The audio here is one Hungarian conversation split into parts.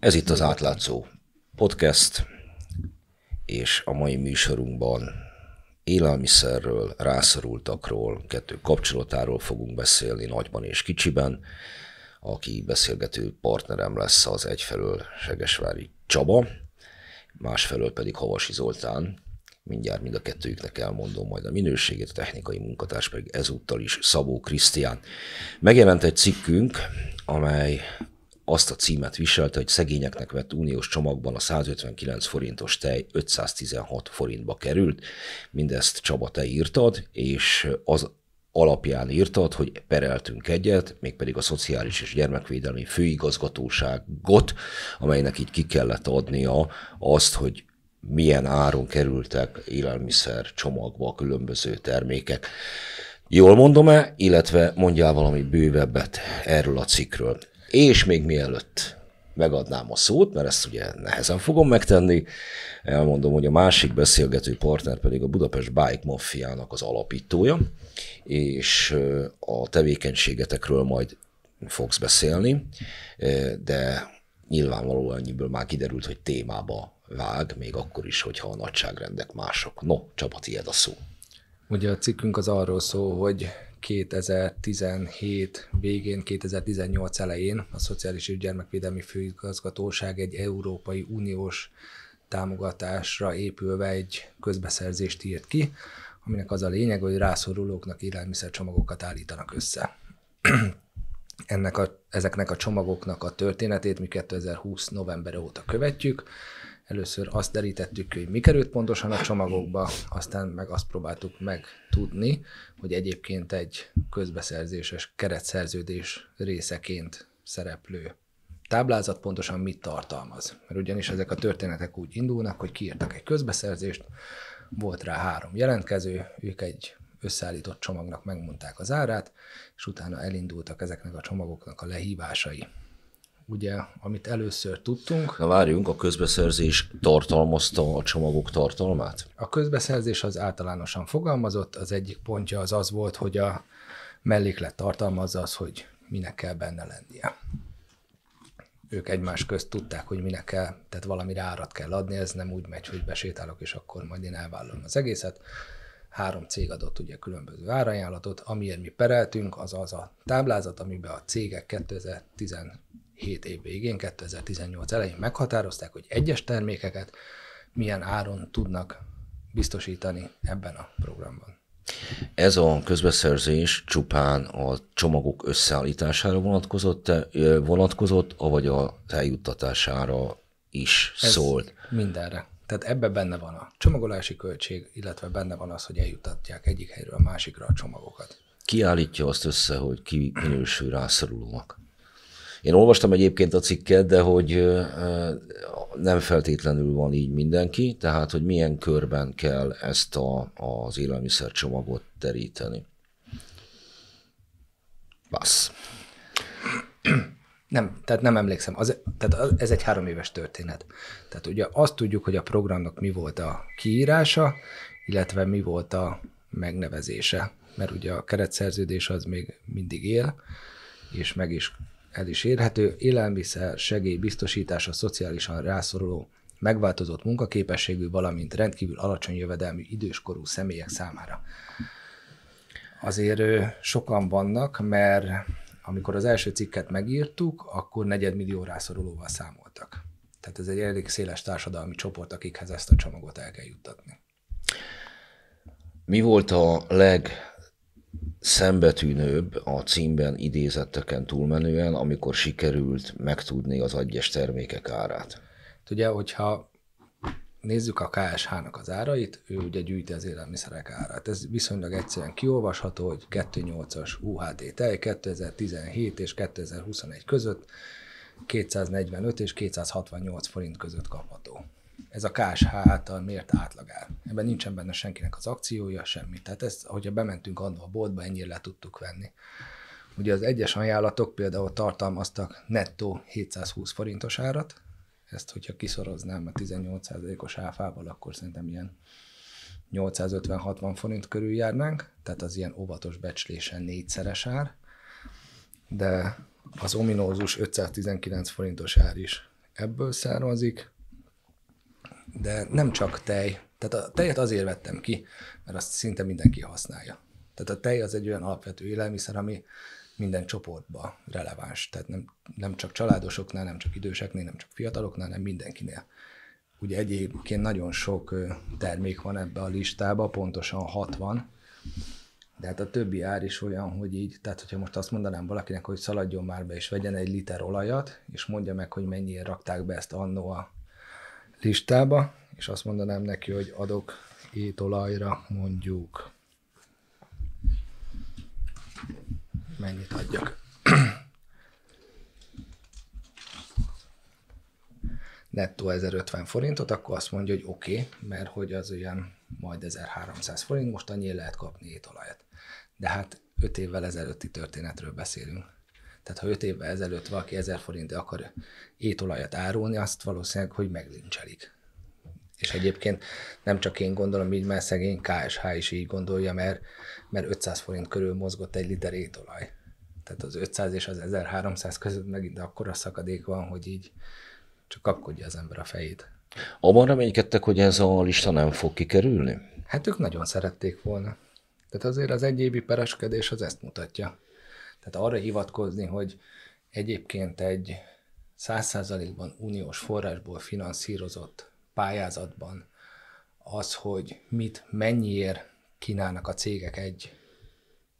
Ez itt az Átlátszó podcast, és a mai műsorunkban élelmiszerről, rászorultakról, kettő kapcsolatáról fogunk beszélni nagyban és kicsiben. Aki beszélgető partnerem lesz az egyfelől Segesvári Csaba, másfelől pedig Havasi Zoltán, mindjárt mind a kettőjüknek elmondom majd a minőségét, a technikai munkatárs pedig ezúttal is Szabó Krisztián. Megjelent egy cikkünk, amely azt a címet viselte, hogy szegényeknek vett uniós csomagban a 159 forintos tej 516 forintba került. Mindezt Csaba te írtad, és az alapján írtad, hogy pereltünk egyet, mégpedig a Szociális és Gyermekvédelmi Főigazgatóságot, amelynek így ki kellett adnia azt, hogy milyen áron kerültek élelmiszer csomagba a különböző termékek. Jól mondom-e, illetve mondjál valami bővebbet erről a cikkről. És még mielőtt megadnám a szót, mert ezt ugye nehezen fogom megtenni. Elmondom, hogy a másik beszélgető partner pedig a Budapest Bike Mafiának az alapítója, és a tevékenységetekről majd fogsz beszélni, de nyilvánvalóan annyiből már kiderült, hogy témába vág, még akkor is, hogyha a nagyságrendek mások. No, Csaba, tiéd a szó. Ugye a cikkünk az arról szól, hogy 2017 végén, 2018 elején a Szociális és Gyermekvédelmi Főigazgatóság egy Európai Uniós támogatásra épülve egy közbeszerzést írt ki, aminek az a lényeg, hogy rászorulóknak élelmiszercsomagokat állítanak össze. Ennek a, ezeknek a csomagoknak a történetét mi 2020 november óta követjük, Először azt derítettük hogy mi került pontosan a csomagokba, aztán meg azt próbáltuk meg tudni, hogy egyébként egy közbeszerzéses keretszerződés részeként szereplő táblázat pontosan mit tartalmaz. Mert ugyanis ezek a történetek úgy indulnak, hogy kiírtak egy közbeszerzést, volt rá három jelentkező, ők egy összeállított csomagnak megmondták az árát, és utána elindultak ezeknek a csomagoknak a lehívásai ugye, amit először tudtunk. Na várjunk, a közbeszerzés tartalmazta a csomagok tartalmát? A közbeszerzés az általánosan fogalmazott, az egyik pontja az az volt, hogy a melléklet tartalmazza az, hogy minek kell benne lennie. Ők egymás közt tudták, hogy minek kell, tehát valami árat kell adni, ez nem úgy megy, hogy besétálok, és akkor majd én elvállalom az egészet. Három cég adott ugye különböző árajánlatot, amiért mi pereltünk, az az a táblázat, amiben a cégek 2010 7 év végén, 2018 elején meghatározták, hogy egyes termékeket milyen áron tudnak biztosítani ebben a programban. Ez a közbeszerzés csupán a csomagok összeállítására vonatkozott, e, vonatkozott avagy a eljuttatására is Ez szólt? mindenre. Tehát ebbe benne van a csomagolási költség, illetve benne van az, hogy eljutatják egyik helyről a másikra a csomagokat. Ki állítja azt össze, hogy ki minősül rászorulónak? Én olvastam egyébként a cikket, de hogy nem feltétlenül van így mindenki, tehát hogy milyen körben kell ezt a, az élelmiszercsomagot teríteni. Bassz. Nem, tehát nem emlékszem. Az, tehát ez egy három éves történet. Tehát ugye azt tudjuk, hogy a programnak mi volt a kiírása, illetve mi volt a megnevezése. Mert ugye a keretszerződés az még mindig él, és meg is el is érhető, élelmiszer, segély, biztosítása szociálisan rászoruló, megváltozott munkaképességű, valamint rendkívül alacsony jövedelmű időskorú személyek számára. Azért sokan vannak, mert amikor az első cikket megírtuk, akkor negyedmillió rászorulóval számoltak. Tehát ez egy elég széles társadalmi csoport, akikhez ezt a csomagot el kell juttatni. Mi volt a leg szembetűnőbb a címben idézetteken túlmenően, amikor sikerült megtudni az egyes termékek árát. Ugye, hogyha nézzük a KSH-nak az árait, ő ugye gyűjti az élelmiszerek árát. Ez viszonylag egyszerűen kiolvasható, hogy 2,8-as UHD tej 2017 és 2021 között 245 és 268 forint között kapható ez a KSH által mért átlagár. Ebben nincsen benne senkinek az akciója, semmi. Tehát ezt, hogyha bementünk annó a boltba, ennyire le tudtuk venni. Ugye az egyes ajánlatok például tartalmaztak nettó 720 forintos árat, ezt hogyha kiszoroznám a 18%-os áfával, akkor szerintem ilyen 850-60 forint körül járnánk, tehát az ilyen óvatos becslésen négyszeres ár, de az ominózus 519 forintos ár is ebből származik, de nem csak tej. Tehát a tejet azért vettem ki, mert azt szinte mindenki használja. Tehát a tej az egy olyan alapvető élelmiszer, ami minden csoportba releváns. Tehát nem, nem csak családosoknál, nem csak időseknél, nem csak fiataloknál, hanem mindenkinél. Ugye egyébként nagyon sok termék van ebbe a listába, pontosan 60, de hát a többi ár is olyan, hogy így, tehát hogyha most azt mondanám valakinek, hogy szaladjon már be és vegyen egy liter olajat, és mondja meg, hogy mennyire rakták be ezt annó a listába, és azt mondanám neki, hogy adok étolajra mondjuk mennyit adjak. Nettó 1050 forintot, akkor azt mondja, hogy oké, okay, mert hogy az olyan majd 1300 forint, most annyi lehet kapni étolajat. De hát 5 évvel ezelőtti történetről beszélünk. Tehát ha öt évvel ezelőtt valaki 1000 forintért akar étolajat árulni, azt valószínűleg, hogy meglincselik. És egyébként nem csak én gondolom, így már szegény KSH is így gondolja, mert, mert 500 forint körül mozgott egy liter étolaj. Tehát az 500 és az 1300 között megint akkora szakadék van, hogy így csak kapkodja az ember a fejét. Abban reménykedtek, hogy ez a lista nem fog kikerülni? Hát ők nagyon szerették volna. Tehát azért az egyébi pereskedés az ezt mutatja. Tehát arra hivatkozni, hogy egyébként egy 100%-ban uniós forrásból finanszírozott pályázatban az, hogy mit mennyiért kínálnak a cégek egy,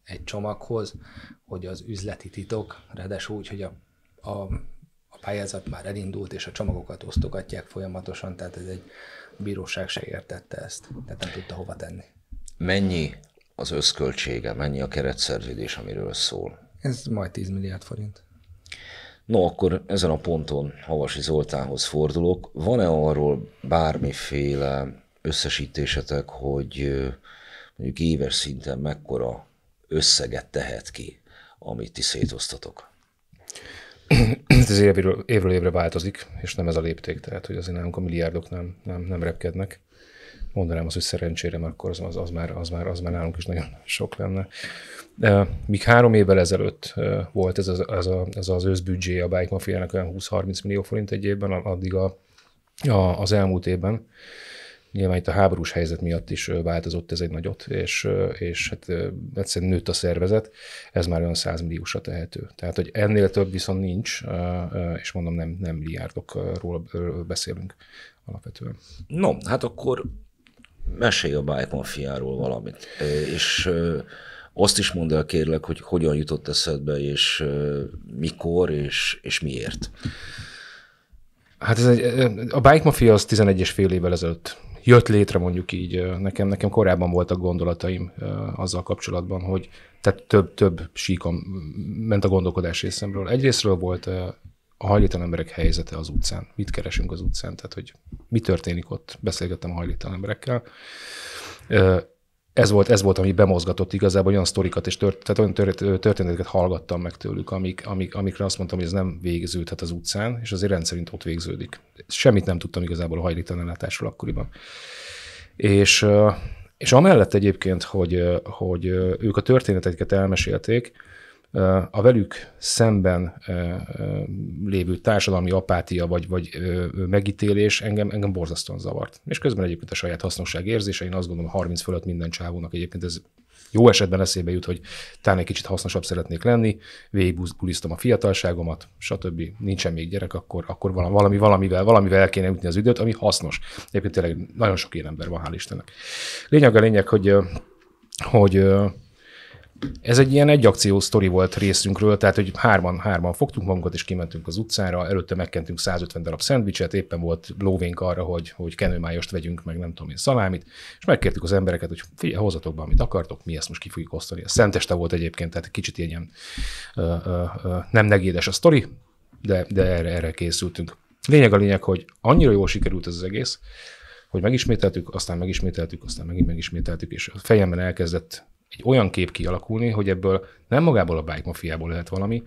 egy csomaghoz, hogy az üzleti titok, ráadásul úgy, hogy a, a, a pályázat már elindult, és a csomagokat osztogatják folyamatosan, tehát ez egy bíróság se értette ezt, tehát nem tudta hova tenni. Mennyi az összköltsége, mennyi a keretszerződés, amiről szól? Ez majd 10 milliárd forint. No, akkor ezen a ponton Havasi Zoltánhoz fordulok. Van-e arról bármiféle összesítésetek, hogy mondjuk éves szinten mekkora összeget tehet ki, amit ti szétosztatok? Ez évről, évről évre változik, és nem ez a lépték, tehát hogy azért nálunk a milliárdok nem, nem, nem repkednek mondanám azt, hogy szerencsére, mert akkor az, az, már, az, már, az már nálunk is nagyon sok lenne. Míg három évvel ezelőtt volt ez az, az a, az őszbüdzsé a Bike Mafiának olyan 20-30 millió forint egy évben, addig a, a, az elmúlt évben Nyilván itt a háborús helyzet miatt is változott ez egy nagyot, és, és hát egyszerűen nőtt a szervezet, ez már olyan 100 milliósra tehető. Tehát, hogy ennél több viszont nincs, és mondom, nem, nem milliárdokról beszélünk alapvetően. No, hát akkor mesélj a Bájkon fiáról valamit, és azt is mondd el kérlek, hogy hogyan jutott eszedbe, és mikor, és, és miért. Hát ez egy, a Bike Mafia az 11 és fél évvel ezelőtt jött létre mondjuk így, nekem, nekem korábban voltak gondolataim azzal kapcsolatban, hogy tehát több, több síkon ment a gondolkodás részemről. Egyrésztről volt a hajléktalan emberek helyzete az utcán. Mit keresünk az utcán? Tehát, hogy mi történik ott? Beszélgettem a hajléktalan emberekkel. Ez volt, ez volt, ami bemozgatott igazából olyan sztorikat és tört, tehát olyan történeteket hallgattam meg tőlük, amik, amik, amikre azt mondtam, hogy ez nem végződhet az utcán, és azért rendszerint ott végződik. Semmit nem tudtam igazából a hajléktalan ellátásról akkoriban. És, és amellett egyébként, hogy, hogy ők a történeteket elmesélték, a velük szemben lévő társadalmi apátia vagy, vagy megítélés engem, engem borzasztóan zavart. És közben egyébként a saját hasznosság érzése, én azt gondolom 30 fölött minden csávónak egyébként ez jó esetben eszébe jut, hogy talán egy kicsit hasznosabb szeretnék lenni, végigbulisztom a fiatalságomat, stb. Nincsen még gyerek, akkor, akkor valami, valamivel, valamivel el kéne ütni az időt, ami hasznos. Egyébként tényleg nagyon sok ilyen ember van, hál' Istennek. Lényeg a lényeg, hogy, hogy ez egy ilyen egy akció sztori volt részünkről, tehát hogy hárman, hárman fogtunk magunkat, és kimentünk az utcára, előtte megkentünk 150 darab szendvicset, éppen volt lóvénk arra, hogy, hogy kenőmájost vegyünk, meg nem tudom én, szalámit, és megkértük az embereket, hogy figyelj, hozzatok be, amit akartok, mi ezt most ki fogjuk osztani. Szenteste volt egyébként, tehát kicsit ilyen ö, ö, ö, nem negédes a sztori, de, de erre, erre készültünk. Lényeg a lényeg, hogy annyira jól sikerült ez az egész, hogy megismételtük, aztán megismételtük, aztán megint megismételtük, és a fejemben elkezdett egy olyan kép kialakulni, hogy ebből nem magából a bike mafiából lehet valami,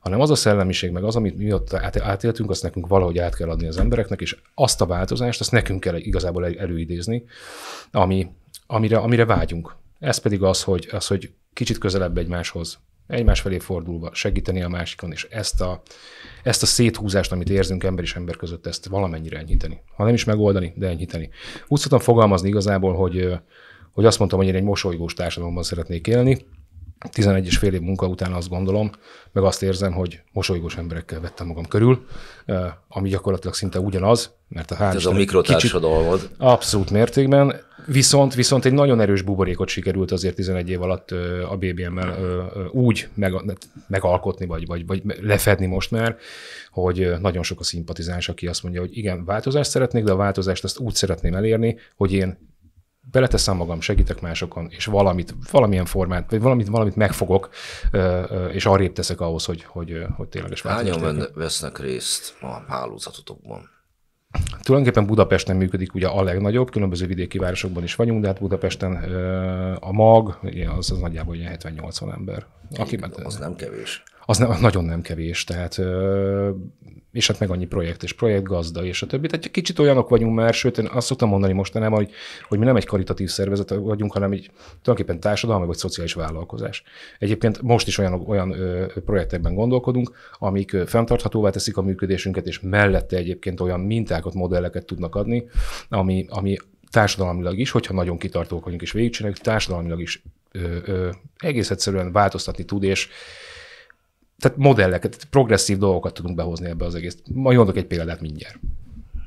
hanem az a szellemiség, meg az, amit ott át, átéltünk, azt nekünk valahogy át kell adni az embereknek, és azt a változást, azt nekünk kell igazából előidézni, ami, amire, amire vágyunk. Ez pedig az, hogy, az, hogy kicsit közelebb egymáshoz, egymás felé fordulva, segíteni a másikon, és ezt a, ezt a széthúzást, amit érzünk ember és ember között, ezt valamennyire enyhíteni. Ha nem is megoldani, de enyhíteni. Úgy szoktam fogalmazni igazából, hogy hogy azt mondtam, hogy én egy mosolygós társadalomban szeretnék élni, 11 és fél év munka után azt gondolom, meg azt érzem, hogy mosolygós emberekkel vettem magam körül, eh, ami gyakorlatilag szinte ugyanaz, mert a hát Ez a mikrotársadalmad. Abszolút mértékben, viszont, viszont egy nagyon erős buborékot sikerült azért 11 év alatt eh, a BBM-mel eh, úgy meg, megalkotni, vagy, vagy, vagy lefedni most már, hogy nagyon sok a szimpatizáns, aki azt mondja, hogy igen, változást szeretnék, de a változást azt úgy szeretném elérni, hogy én beleteszem magam, segítek másokon, és valamit, valamilyen formát, vagy valamit, valamit megfogok, és arrébb teszek ahhoz, hogy, hogy, hogy tényleges változást Hányan vesznek részt a hálózatotokban? Tulajdonképpen Budapesten működik ugye a legnagyobb, különböző vidéki városokban is vagyunk, de hát Budapesten a mag, az, az nagyjából ilyen 70-80 ember. Aki Igen, az nem kevés az, ne, az nagyon nem kevés, tehát és hát meg annyi projekt, és projektgazda, és a többi. Tehát kicsit olyanok vagyunk már, sőt, én azt szoktam mondani mostanában, hogy, hogy mi nem egy karitatív szervezet vagyunk, hanem egy tulajdonképpen társadalmi vagy szociális vállalkozás. Egyébként most is olyan, olyan ö, projektekben gondolkodunk, amik ö, fenntarthatóvá teszik a működésünket, és mellette egyébként olyan mintákat, modelleket tudnak adni, ami, ami társadalmilag is, hogyha nagyon kitartók vagyunk és végigcsináljuk, társadalmilag is ö, ö, egész egyszerűen változtatni tud, és tehát modelleket, progresszív dolgokat tudunk behozni ebbe az egész. Majd mondok egy példát mindjárt.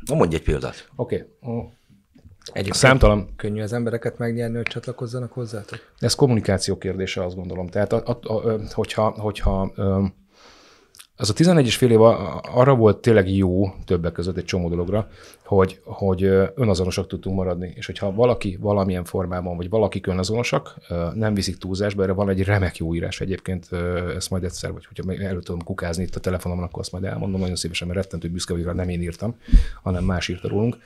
Na mondj egy példát. Oké. Okay. Oh. Számtalan. Könnyű az embereket megnyerni, hogy csatlakozzanak hozzátok? Ez kommunikáció kérdése, azt gondolom. Tehát a, a, a, hogyha, hogyha az a 11 és fél év arra volt tényleg jó többek között egy csomó dologra, hogy, hogy önazonosak tudtunk maradni, és hogyha valaki valamilyen formában, vagy valaki önazonosak, nem viszik túlzásba, erre van egy remek jó írás egyébként, ezt majd egyszer, vagy hogyha elő tudom kukázni itt a telefonomon, akkor azt majd elmondom nagyon szívesen, mert rettentő büszke vagyok, nem én írtam, hanem más írta rólunk.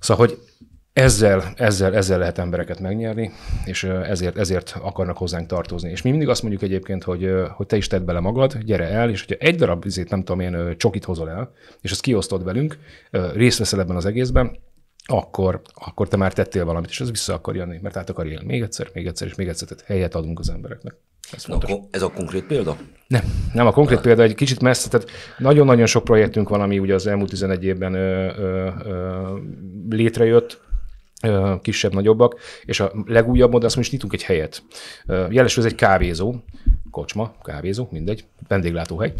Szóval, hogy ezzel, ezzel, ezzel lehet embereket megnyerni, és ezért, ezért akarnak hozzánk tartozni. És mi mindig azt mondjuk egyébként, hogy, hogy te is tedd bele magad, gyere el, és hogyha egy darab vizét, nem tudom én, csokit hozol el, és azt kiosztod velünk, részt veszel ebben az egészben, akkor, akkor te már tettél valamit, és ez vissza akar jönni, mert át akar élni. Még egyszer, még egyszer, és még egyszer, tehát helyet adunk az embereknek. Ez, Na, ez a konkrét példa? Nem, nem a konkrét példa, egy kicsit messze, tehát nagyon-nagyon sok projektünk van, ami ugye az elmúlt 11 évben ö, ö, ö, létrejött, kisebb-nagyobbak, és a legújabb modell, azt most nyitunk egy helyet. Jelesül ez egy kávézó, kocsma, kávézó, mindegy, vendéglátóhely.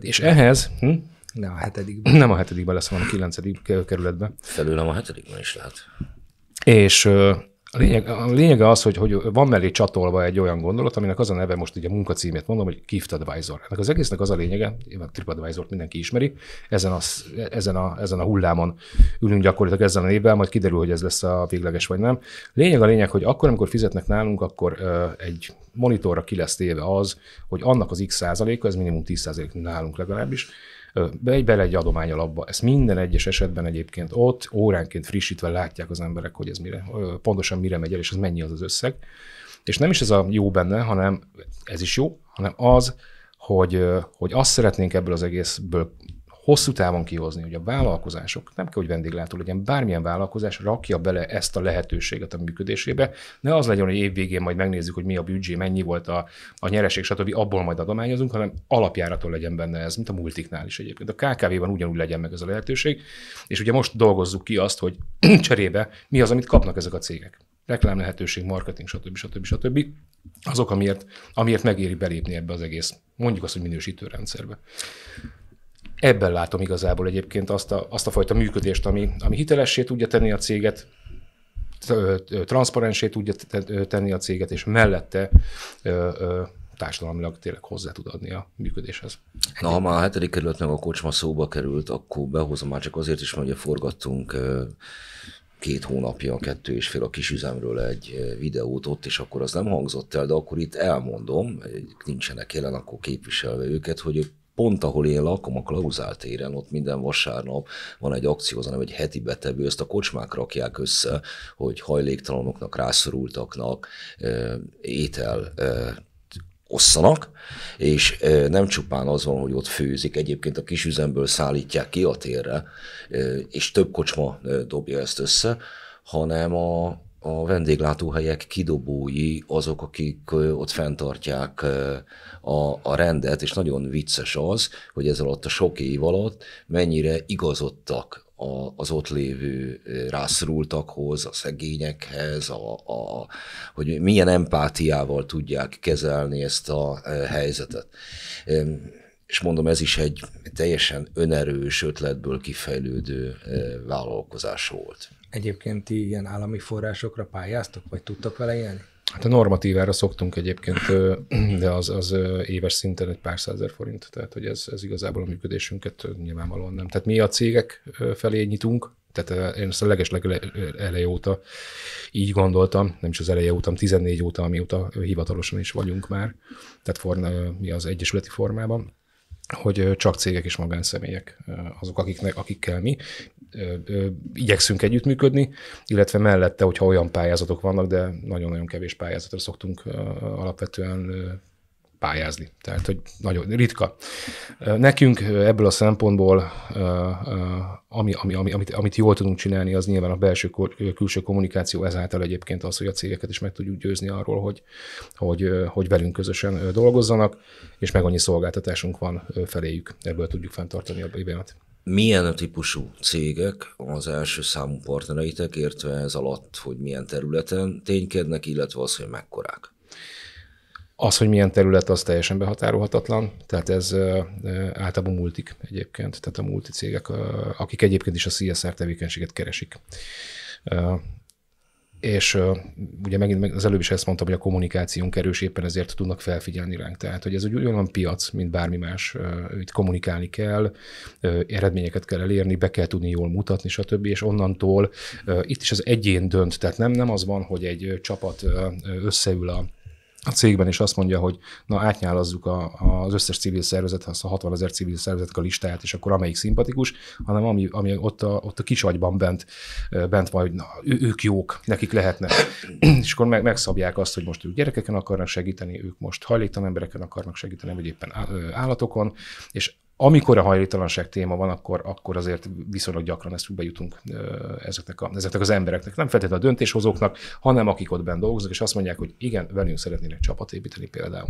És ehhez... Hm? Nem a hetedikben. Nem a hetedikben lesz, hanem a kilencedik kerületben. nem a hetedikben is lehet. És a, lényeg, a lényege az, hogy, hogy van mellé csatolva egy olyan gondolat, aminek az a neve, most ugye a munkacímét mondom, hogy Gift Advisor. Ennek az egésznek az a lényege, a TripAdvisor-t mindenki ismeri, ezen a, ezen, a, ezen a hullámon ülünk gyakorlatilag ezzel a névvel, majd kiderül, hogy ez lesz a végleges vagy nem. Lényeg a lényeg, hogy akkor, amikor fizetnek nálunk, akkor egy monitorra ki lesz téve az, hogy annak az x százaléka, ez minimum 10 százalék nálunk legalábbis, be, bele egy adomány alapba. Ezt minden egyes esetben egyébként ott óránként frissítve látják az emberek, hogy ez mire, pontosan mire megy el, és ez mennyi az az összeg. És nem is ez a jó benne, hanem ez is jó, hanem az, hogy, hogy azt szeretnénk ebből az egészből hosszú távon kihozni, hogy a vállalkozások, nem kell, hogy vendéglátó legyen, bármilyen vállalkozás rakja bele ezt a lehetőséget a működésébe, ne az legyen, hogy év majd megnézzük, hogy mi a büdzsé, mennyi volt a, a nyereség, stb. abból majd adományozunk, hanem alapjáraton legyen benne ez, mint a multiknál is egyébként. A KKV-ban ugyanúgy legyen meg ez a lehetőség, és ugye most dolgozzuk ki azt, hogy cserébe mi az, amit kapnak ezek a cégek reklám lehetőség, marketing, stb. stb. stb. Azok, amiért, amiért megéri belépni ebbe az egész, mondjuk azt, hogy minősítő rendszerbe ebben látom igazából egyébként azt a, azt a fajta működést, ami, ami hitelessé tudja tenni a céget, transzparensé tudja tenni a céget, és mellette társadalmilag tényleg hozzá tud adni a működéshez. Na, ha már a hetedik kerületnek a kocsma szóba került, akkor behozom már csak azért is, mert ugye forgattunk két hónapja, kettő és fél a kisüzemről egy videót ott, és akkor az nem hangzott el, de akkor itt elmondom, nincsenek jelen, akkor képviselve őket, hogy pont ahol én lakom, a Klauzál téren, ott minden vasárnap van egy akció, az hanem egy heti betevő, ezt a kocsmák rakják össze, hogy hajléktalanoknak, rászorultaknak étel osszanak, és nem csupán az van, hogy ott főzik, egyébként a kisüzemből szállítják ki a térre, és több kocsma dobja ezt össze, hanem a, a vendéglátóhelyek kidobói azok, akik ott fenntartják a, a rendet, és nagyon vicces az, hogy ez alatt a sok év alatt mennyire igazodtak a, az ott lévő rászorultakhoz, a szegényekhez, a, a, hogy milyen empátiával tudják kezelni ezt a helyzetet és mondom, ez is egy teljesen önerős ötletből kifejlődő eh, vállalkozás volt. Egyébként ti ilyen állami forrásokra pályáztok, vagy tudtok vele élni? Hát a normatívára szoktunk egyébként, de az, az éves szinten egy pár százer forint, tehát hogy ez, ez igazából a működésünket nyilvánvalóan nem. Tehát mi a cégek felé nyitunk, tehát én ezt a leges eleje óta így gondoltam, nem is az eleje óta, 14 óta, amióta hivatalosan is vagyunk már, tehát forma, mi az egyesületi formában hogy csak cégek és magánszemélyek azok, akiknek, akikkel mi igyekszünk együttműködni, illetve mellette, hogyha olyan pályázatok vannak, de nagyon-nagyon kevés pályázatra szoktunk alapvetően pályázni. Tehát, hogy nagyon ritka. Nekünk ebből a szempontból, ami, ami, ami, amit, amit jól tudunk csinálni, az nyilván a belső külső kommunikáció, ezáltal egyébként az, hogy a cégeket is meg tudjuk győzni arról, hogy, hogy, hogy velünk közösen dolgozzanak, és meg annyi szolgáltatásunk van feléjük. Ebből tudjuk fenntartani a bébémet. Milyen típusú cégek az első számú partnereitek, értve ez alatt, hogy milyen területen ténykednek, illetve az, hogy mekkorák? Az, hogy milyen terület, az teljesen behatárolhatatlan, tehát ez általában multik egyébként, tehát a multi cégek, akik egyébként is a CSR tevékenységet keresik. És ugye megint az előbb is ezt mondtam, hogy a kommunikációnk erős, éppen ezért tudnak felfigyelni ránk. Tehát, hogy ez egy olyan piac, mint bármi más, itt kommunikálni kell, eredményeket kell elérni, be kell tudni jól mutatni, stb. És onnantól itt is az egyén dönt. Tehát nem, nem az van, hogy egy csapat összeül a a cégben is azt mondja, hogy na átnyálazzuk a, az összes civil szervezet, azt a 60 ezer civil szervezet, a listáját, és akkor amelyik szimpatikus, hanem ami, ami ott, a, ott a kis agyban bent, bent van, hogy na, ő, ők jók, nekik lehetne. és akkor meg, megszabják azt, hogy most ők gyerekeken akarnak segíteni, ők most hajléktalan embereken akarnak segíteni, vagy éppen állatokon, és amikor a hajléktalanság téma van, akkor, akkor azért viszonylag gyakran ezt bejutunk ezeknek, a, ezeknek az embereknek. Nem feltétlenül a döntéshozóknak, hanem akik ott bent dolgoznak, és azt mondják, hogy igen, velünk szeretnének csapatépíteni például.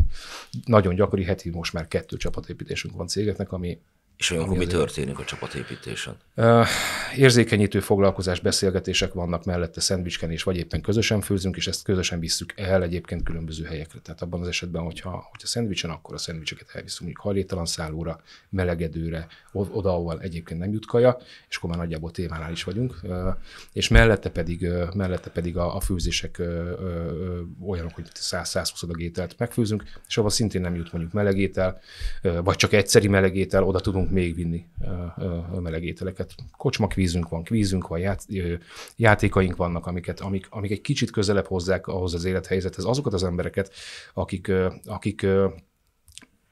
Nagyon gyakori heti, most már kettő csapatépítésünk van cégeknek, ami és olyan, mi történik a csapatépítésen? Érzékenyítő foglalkozás beszélgetések vannak mellette szendvicsken és vagy éppen közösen főzünk, és ezt közösen visszük el egyébként különböző helyekre. Tehát abban az esetben, hogyha, hogyha szendvicsen, akkor a szendvicseket elviszünk mondjuk hajléktalan szállóra, melegedőre, oda, ahol egyébként nem jut kaja, és akkor már nagyjából témánál is vagyunk. És mellette pedig, mellette pedig a, a főzések olyanok, hogy 100-120 adag ételt megfőzünk, és abban szintén nem jut mondjuk melegétel, vagy csak egyszeri melegétel, oda tudunk tudunk még vinni meleg ételeket. vízünk van, kvízünk van, ját, játékaink vannak, amiket, amik, amik egy kicsit közelebb hozzák ahhoz az élethelyzethez azokat az embereket, akik, akik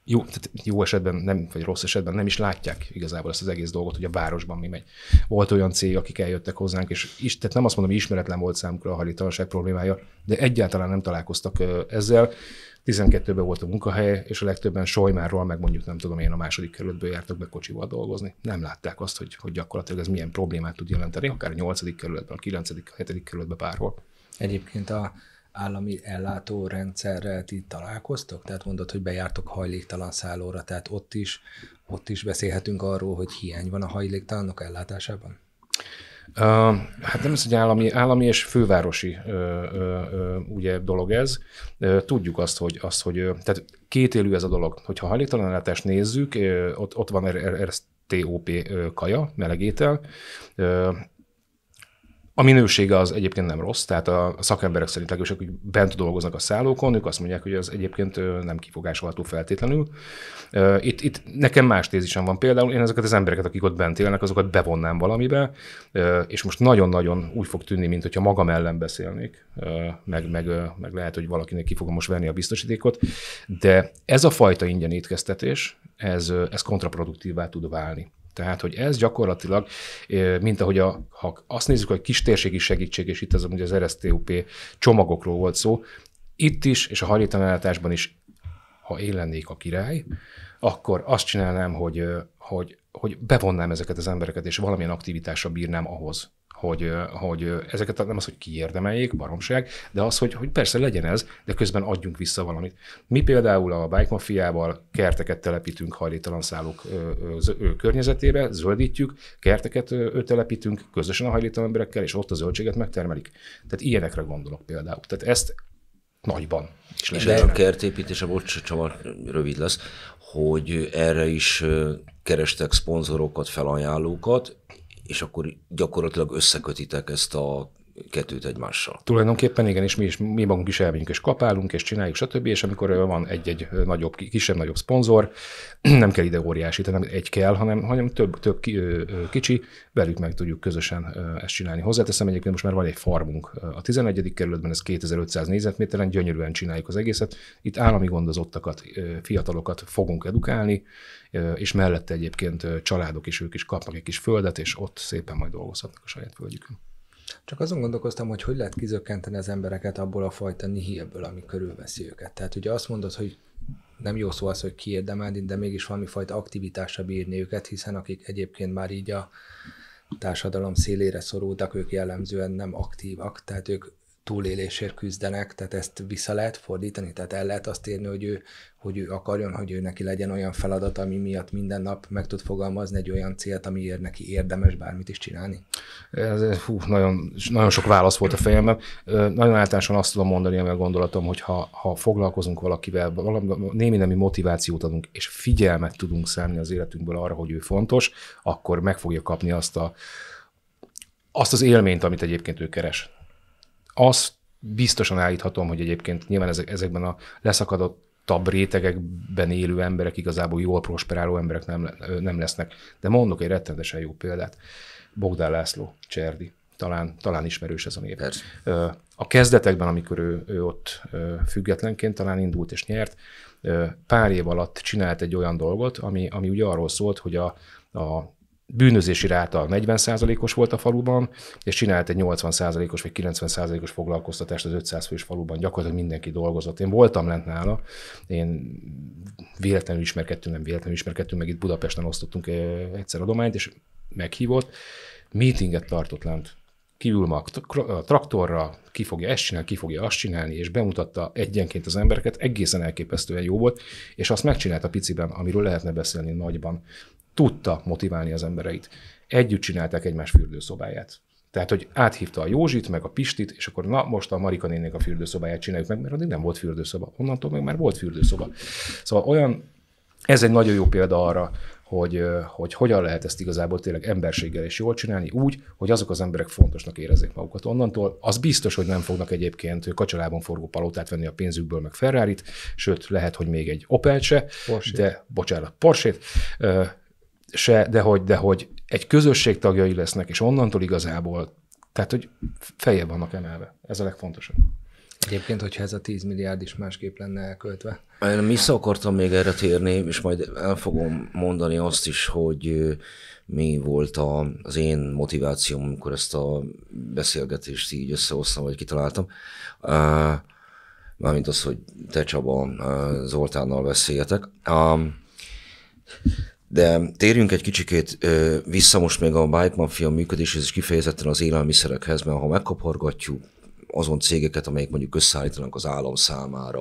jó, tehát jó esetben, nem, vagy rossz esetben nem is látják igazából ezt az egész dolgot, hogy a városban mi megy. Volt olyan cég, akik eljöttek hozzánk, és is, tehát nem azt mondom, hogy ismeretlen volt számukra a hajléktalanság problémája, de egyáltalán nem találkoztak ezzel, 12-ben volt a munkahely, és a legtöbben Sojmárról, meg mondjuk nem tudom én a második kerületből jártak be kocsival dolgozni. Nem látták azt, hogy, hogy gyakorlatilag ez milyen problémát tud jelenteni, akár a 8. kerületben, a 9. a 7. kerületben bárhol. Egyébként a állami ellátórendszerrel ti találkoztok? Tehát mondod, hogy bejártok hajléktalan szállóra, tehát ott is, ott is beszélhetünk arról, hogy hiány van a hajléktalanok ellátásában? Hát nem ez egy állami, állami és fővárosi ö, ö, ö, ugye dolog ez. Tudjuk azt, hogy, azt, hogy tehát kétélű ez a dolog. Hogyha hajléktalanlátást nézzük, ott, ott van RSTOP er, er, er, kaja, melegétel, a minősége az egyébként nem rossz, tehát a szakemberek szerint legalábbis, akik bent dolgoznak a szállókon, ők azt mondják, hogy ez egyébként nem kifogásolható feltétlenül. Itt, itt nekem más tézisem van például, én ezeket az embereket, akik ott bent élnek, azokat bevonnám valamibe, és most nagyon-nagyon úgy fog tűnni, mint hogyha magam ellen beszélnék, meg, meg, meg lehet, hogy valakinek ki fogom most venni a biztosítékot, de ez a fajta ingyen étkeztetés, ez, ez kontraproduktívvá tud válni. Tehát, hogy ez gyakorlatilag, mint ahogy a, ha azt nézzük, hogy kis térségi segítség, és itt az, ugye az RSTUP csomagokról volt szó, itt is, és a hajléktalanellátásban is, ha én lennék a király, akkor azt csinálnám, hogy, hogy, hogy bevonnám ezeket az embereket, és valamilyen aktivitásra bírnám ahhoz, hogy, hogy ezeket nem az, hogy kiérdemeljék, baromság, de az, hogy, hogy persze legyen ez, de közben adjunk vissza valamit. Mi például a Bike Mafiával kerteket telepítünk hajléktalan szállók környezetébe, zöldítjük, kerteket ö, telepítünk közösen a hajléktalan emberekkel, és ott a zöldséget megtermelik. Tehát ilyenekre gondolok például. Tehát ezt nagyban És lehet. És a kertépítés, a bocs, csavar, rövid lesz, hogy erre is kerestek szponzorokat, felajánlókat, és akkor gyakorlatilag összekötitek ezt a kettőt egymással. Tulajdonképpen igen, és mi, is, mi magunk is elmegyünk, és kapálunk, és csináljuk, stb. És amikor van egy-egy nagyobb, kisebb-nagyobb szponzor, nem kell ide óriási, nem egy kell, hanem, hanem több, több kicsi, velük meg tudjuk közösen ezt csinálni. Hozzáteszem egyébként, most már van egy farmunk a 11. kerületben, ez 2500 négyzetméteren, gyönyörűen csináljuk az egészet. Itt állami gondozottakat, fiatalokat fogunk edukálni, és mellette egyébként családok is, ők is kapnak egy kis földet, és ott szépen majd dolgozhatnak a saját földjükön. Csak azon gondolkoztam, hogy hogy lehet kizökkenteni az embereket abból a fajta nihilből, ami körülveszi őket. Tehát ugye azt mondod, hogy nem jó szó az, hogy kiérdemelni, de mégis valami fajta aktivitásra bírni őket, hiszen akik egyébként már így a társadalom szélére szorultak, ők jellemzően nem aktívak, tehát ők túlélésért küzdenek, tehát ezt vissza lehet fordítani, tehát el lehet azt érni, hogy ő, hogy ő akarjon, hogy ő neki legyen olyan feladat, ami miatt minden nap meg tud fogalmazni egy olyan célt, amiért neki érdemes bármit is csinálni? Ez, hú, nagyon, nagyon sok válasz volt a fejemben. Nagyon általánosan azt tudom mondani, amivel gondolatom, hogy ha, ha foglalkozunk valakivel, valami, némi nemi motivációt adunk, és figyelmet tudunk szánni az életünkből arra, hogy ő fontos, akkor meg fogja kapni azt a azt az élményt, amit egyébként ő keres azt biztosan állíthatom, hogy egyébként nyilván ezek, ezekben a leszakadott tabb rétegekben élő emberek igazából jól prosperáló emberek nem, nem lesznek. De mondok egy rettenetesen jó példát. Bogdán László, Cserdi, talán, talán ismerős ez a név. Persze. A kezdetekben, amikor ő, ő ott függetlenként talán indult és nyert, pár év alatt csinált egy olyan dolgot, ami, ami ugye arról szólt, hogy a, a bűnözési ráta 40%-os volt a faluban, és csinált egy 80%-os vagy 90%-os foglalkoztatást az 500 fős faluban, gyakorlatilag mindenki dolgozott. Én voltam lent nála, én véletlenül ismerkedtünk, nem véletlenül ismerkedtünk, meg itt Budapesten osztottunk eh, egyszer adományt, és meghívott, meetinget tartott lent kiül ma a traktorra, ki fogja ezt csinálni, ki fogja azt csinálni, és bemutatta egyenként az embereket, egészen elképesztően jó volt, és azt megcsinálta piciben, amiről lehetne beszélni nagyban tudta motiválni az embereit. Együtt csinálták egymás fürdőszobáját. Tehát, hogy áthívta a Józsit, meg a Pistit, és akkor na, most a Marika nénének a fürdőszobáját csináljuk meg, mert addig nem volt fürdőszoba. Onnantól meg már volt fürdőszoba. Szóval olyan, ez egy nagyon jó példa arra, hogy, hogy hogyan lehet ezt igazából tényleg emberséggel és jól csinálni úgy, hogy azok az emberek fontosnak érezzék magukat. Onnantól az biztos, hogy nem fognak egyébként kacsalában forgó palotát venni a pénzükből, meg ferrari sőt, lehet, hogy még egy Opel se, Porsche. de bocsánat, Porsét, se, de hogy, de hogy egy közösség tagjai lesznek, és onnantól igazából, tehát hogy feljebb vannak emelve. Ez a legfontosabb. Egyébként, hogyha ez a 10 milliárd is másképp lenne elköltve. Én vissza akartam még erre térni, és majd el fogom mondani azt is, hogy mi volt a, az én motivációm, amikor ezt a beszélgetést így összehoztam, vagy kitaláltam. Mármint az, hogy te Csaba Zoltánnal beszéljetek. De térjünk egy kicsikét vissza most még a Bike Mafia működéséhez, és kifejezetten az élelmiszerekhez, mert ha megkapargatjuk azon cégeket, amelyek mondjuk összeállítanak az állam számára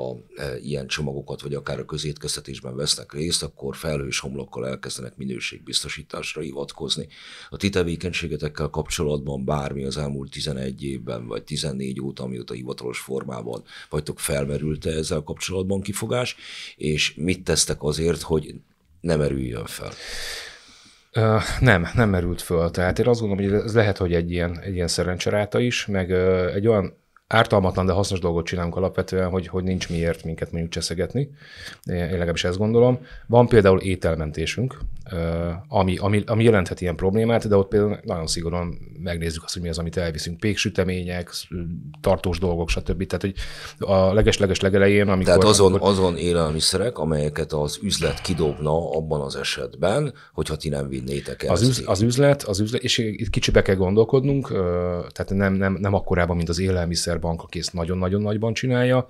ilyen csomagokat, vagy akár a közétkeztetésben vesznek részt, akkor felhős homlokkal elkezdenek minőségbiztosításra hivatkozni. A ti tevékenységetekkel kapcsolatban bármi az elmúlt 11 évben, vagy 14 óta, amióta hivatalos formában vagytok, felmerült -e ezzel kapcsolatban kifogás, és mit tesztek azért, hogy nem erüljön fel? nem, nem merült föl. Tehát én azt gondolom, hogy ez lehet, hogy egy ilyen, egy ilyen szerencseráta is, meg egy olyan ártalmatlan, de hasznos dolgot csinálunk alapvetően, hogy, hogy nincs miért minket mondjuk cseszegetni. Én legalábbis ezt gondolom. Van például ételmentésünk, ami, ami, ami jelenthet ilyen problémát, de ott például nagyon szigorúan megnézzük azt, hogy mi az, amit elviszünk. Péksütemények, tartós dolgok, stb. Tehát, hogy a leges-leges legelején, amikor... Tehát azon, amikor... azon élelmiszerek, amelyeket az üzlet kidobna abban az esetben, hogyha ti nem vinnétek el. Az, üz, az üzlet, az üzlet, és itt kicsibe kell gondolkodnunk, tehát nem, nem, nem akkorában, mint az élelmiszerbank, aki ezt nagyon-nagyon nagyban csinálja.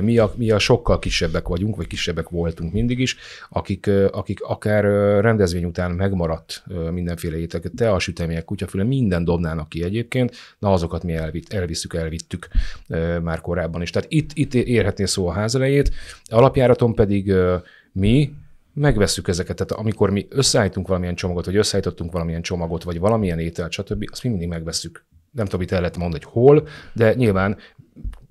Mi a, mi a sokkal kisebbek vagyunk, vagy kisebbek voltunk mindig is, akik, akik akár rend rendezvény után megmaradt mindenféle ételeket, te a sütemények, kutyafüle, minden dobnának ki egyébként, na azokat mi elvitt, elviszük, elvittük már korábban is. Tehát itt, itt érhetné szó a elejét, alapjáraton pedig mi megveszük ezeket. Tehát amikor mi összeállítunk valamilyen csomagot, vagy összeállítottunk valamilyen csomagot, vagy valamilyen ételt, stb., azt mi mindig megveszük. Nem tudom, itt el lehet mondani, hogy hol, de nyilván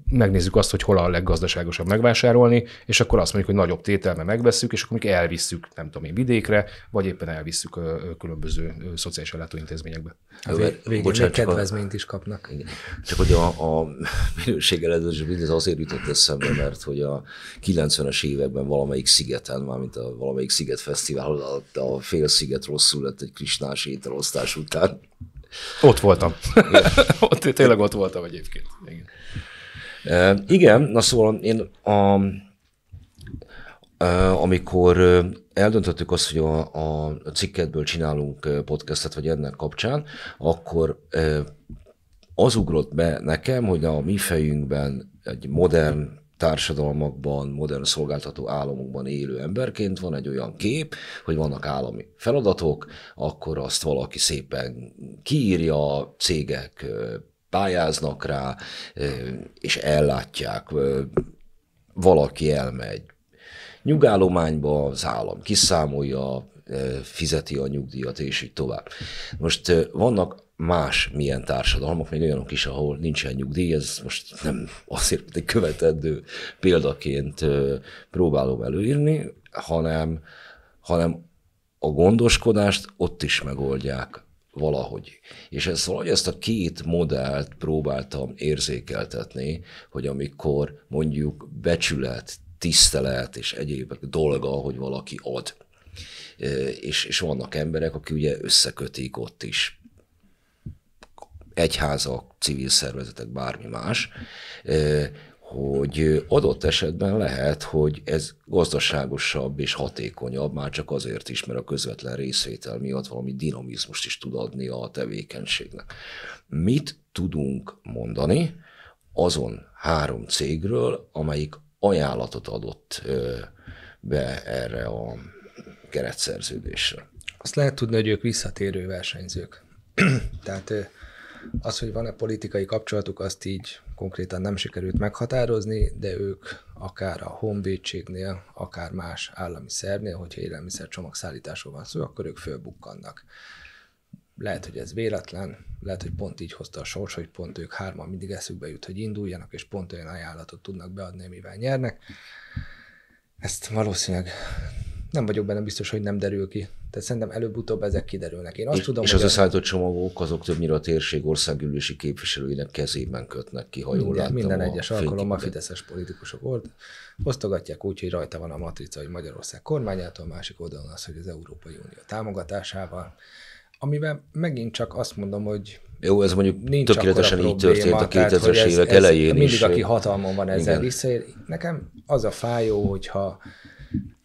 megnézzük azt, hogy hol a leggazdaságosabb megvásárolni, és akkor azt mondjuk, hogy nagyobb tételben megveszük, és akkor mondjuk elvisszük, nem tudom én, vidékre, vagy éppen elvisszük a különböző szociális ellátóintézményekbe. intézményekbe. Hát végén kedvezményt is kapnak. Igen. Csak hogy a, a minőséggel ez azért jutott eszembe, mert hogy a 90-es években valamelyik szigeten, mármint a valamelyik sziget fesztivál, a, a félsziget rosszul lett egy krisnás ételosztás után. Ott voltam. ott, tényleg ott voltam egyébként. Igen igen, na szóval én a, amikor eldöntöttük azt, hogy a, a cikketből csinálunk podcastet, vagy ennek kapcsán, akkor az ugrott be nekem, hogy a mi fejünkben egy modern társadalmakban, modern szolgáltató államokban élő emberként van egy olyan kép, hogy vannak állami feladatok, akkor azt valaki szépen kiírja, cégek pályáznak rá, és ellátják. Valaki elmegy nyugállományba, az állam kiszámolja, fizeti a nyugdíjat, és így tovább. Most vannak más milyen társadalmak, még olyanok is, ahol nincsen nyugdíj, ez most nem azért egy követendő példaként próbálom előírni, hanem, hanem a gondoskodást ott is megoldják valahogy. És ez valahogy ezt a két modellt próbáltam érzékeltetni, hogy amikor mondjuk becsület, tisztelet és egyéb dolga, hogy valaki ad. És, és vannak emberek, akik ugye összekötik ott is egyházak, civil szervezetek, bármi más, hogy adott esetben lehet, hogy ez gazdaságosabb és hatékonyabb, már csak azért is, mert a közvetlen részvétel miatt valami dinamizmust is tud adni a tevékenységnek. Mit tudunk mondani azon három cégről, amelyik ajánlatot adott be erre a keretszerződésre? Azt lehet tudni, hogy ők visszatérő versenyzők. Tehát az, hogy van-e politikai kapcsolatuk, azt így konkrétan nem sikerült meghatározni, de ők akár a honvédségnél, akár más állami szervnél, hogyha csomagszállításról van szó, akkor ők fölbukkannak. Lehet, hogy ez véletlen, lehet, hogy pont így hozta a sors, hogy pont ők hárman mindig eszükbe jut, hogy induljanak, és pont olyan ajánlatot tudnak beadni, amivel nyernek. Ezt valószínűleg nem vagyok benne biztos, hogy nem derül ki. Tehát szerintem előbb-utóbb ezek kiderülnek. Én azt és, tudom, és az összeállított csomagok azok többnyire a térség országgyűlési képviselőinek kezében kötnek ki, ha jól minden, láttam. Minden egyes alkalommal fideszes politikusok volt, osztogatják úgy, hogy rajta van a matrica, hogy Magyarország kormányától, másik oldalon az, hogy az Európai Unió támogatásával, amivel megint csak azt mondom, hogy jó, ez mondjuk nincs tökéletesen így történt a 2000-es évek ez, elején mindig, is. Mindig, aki hatalmon van, ezzel igen. Nekem az a fájó, hogyha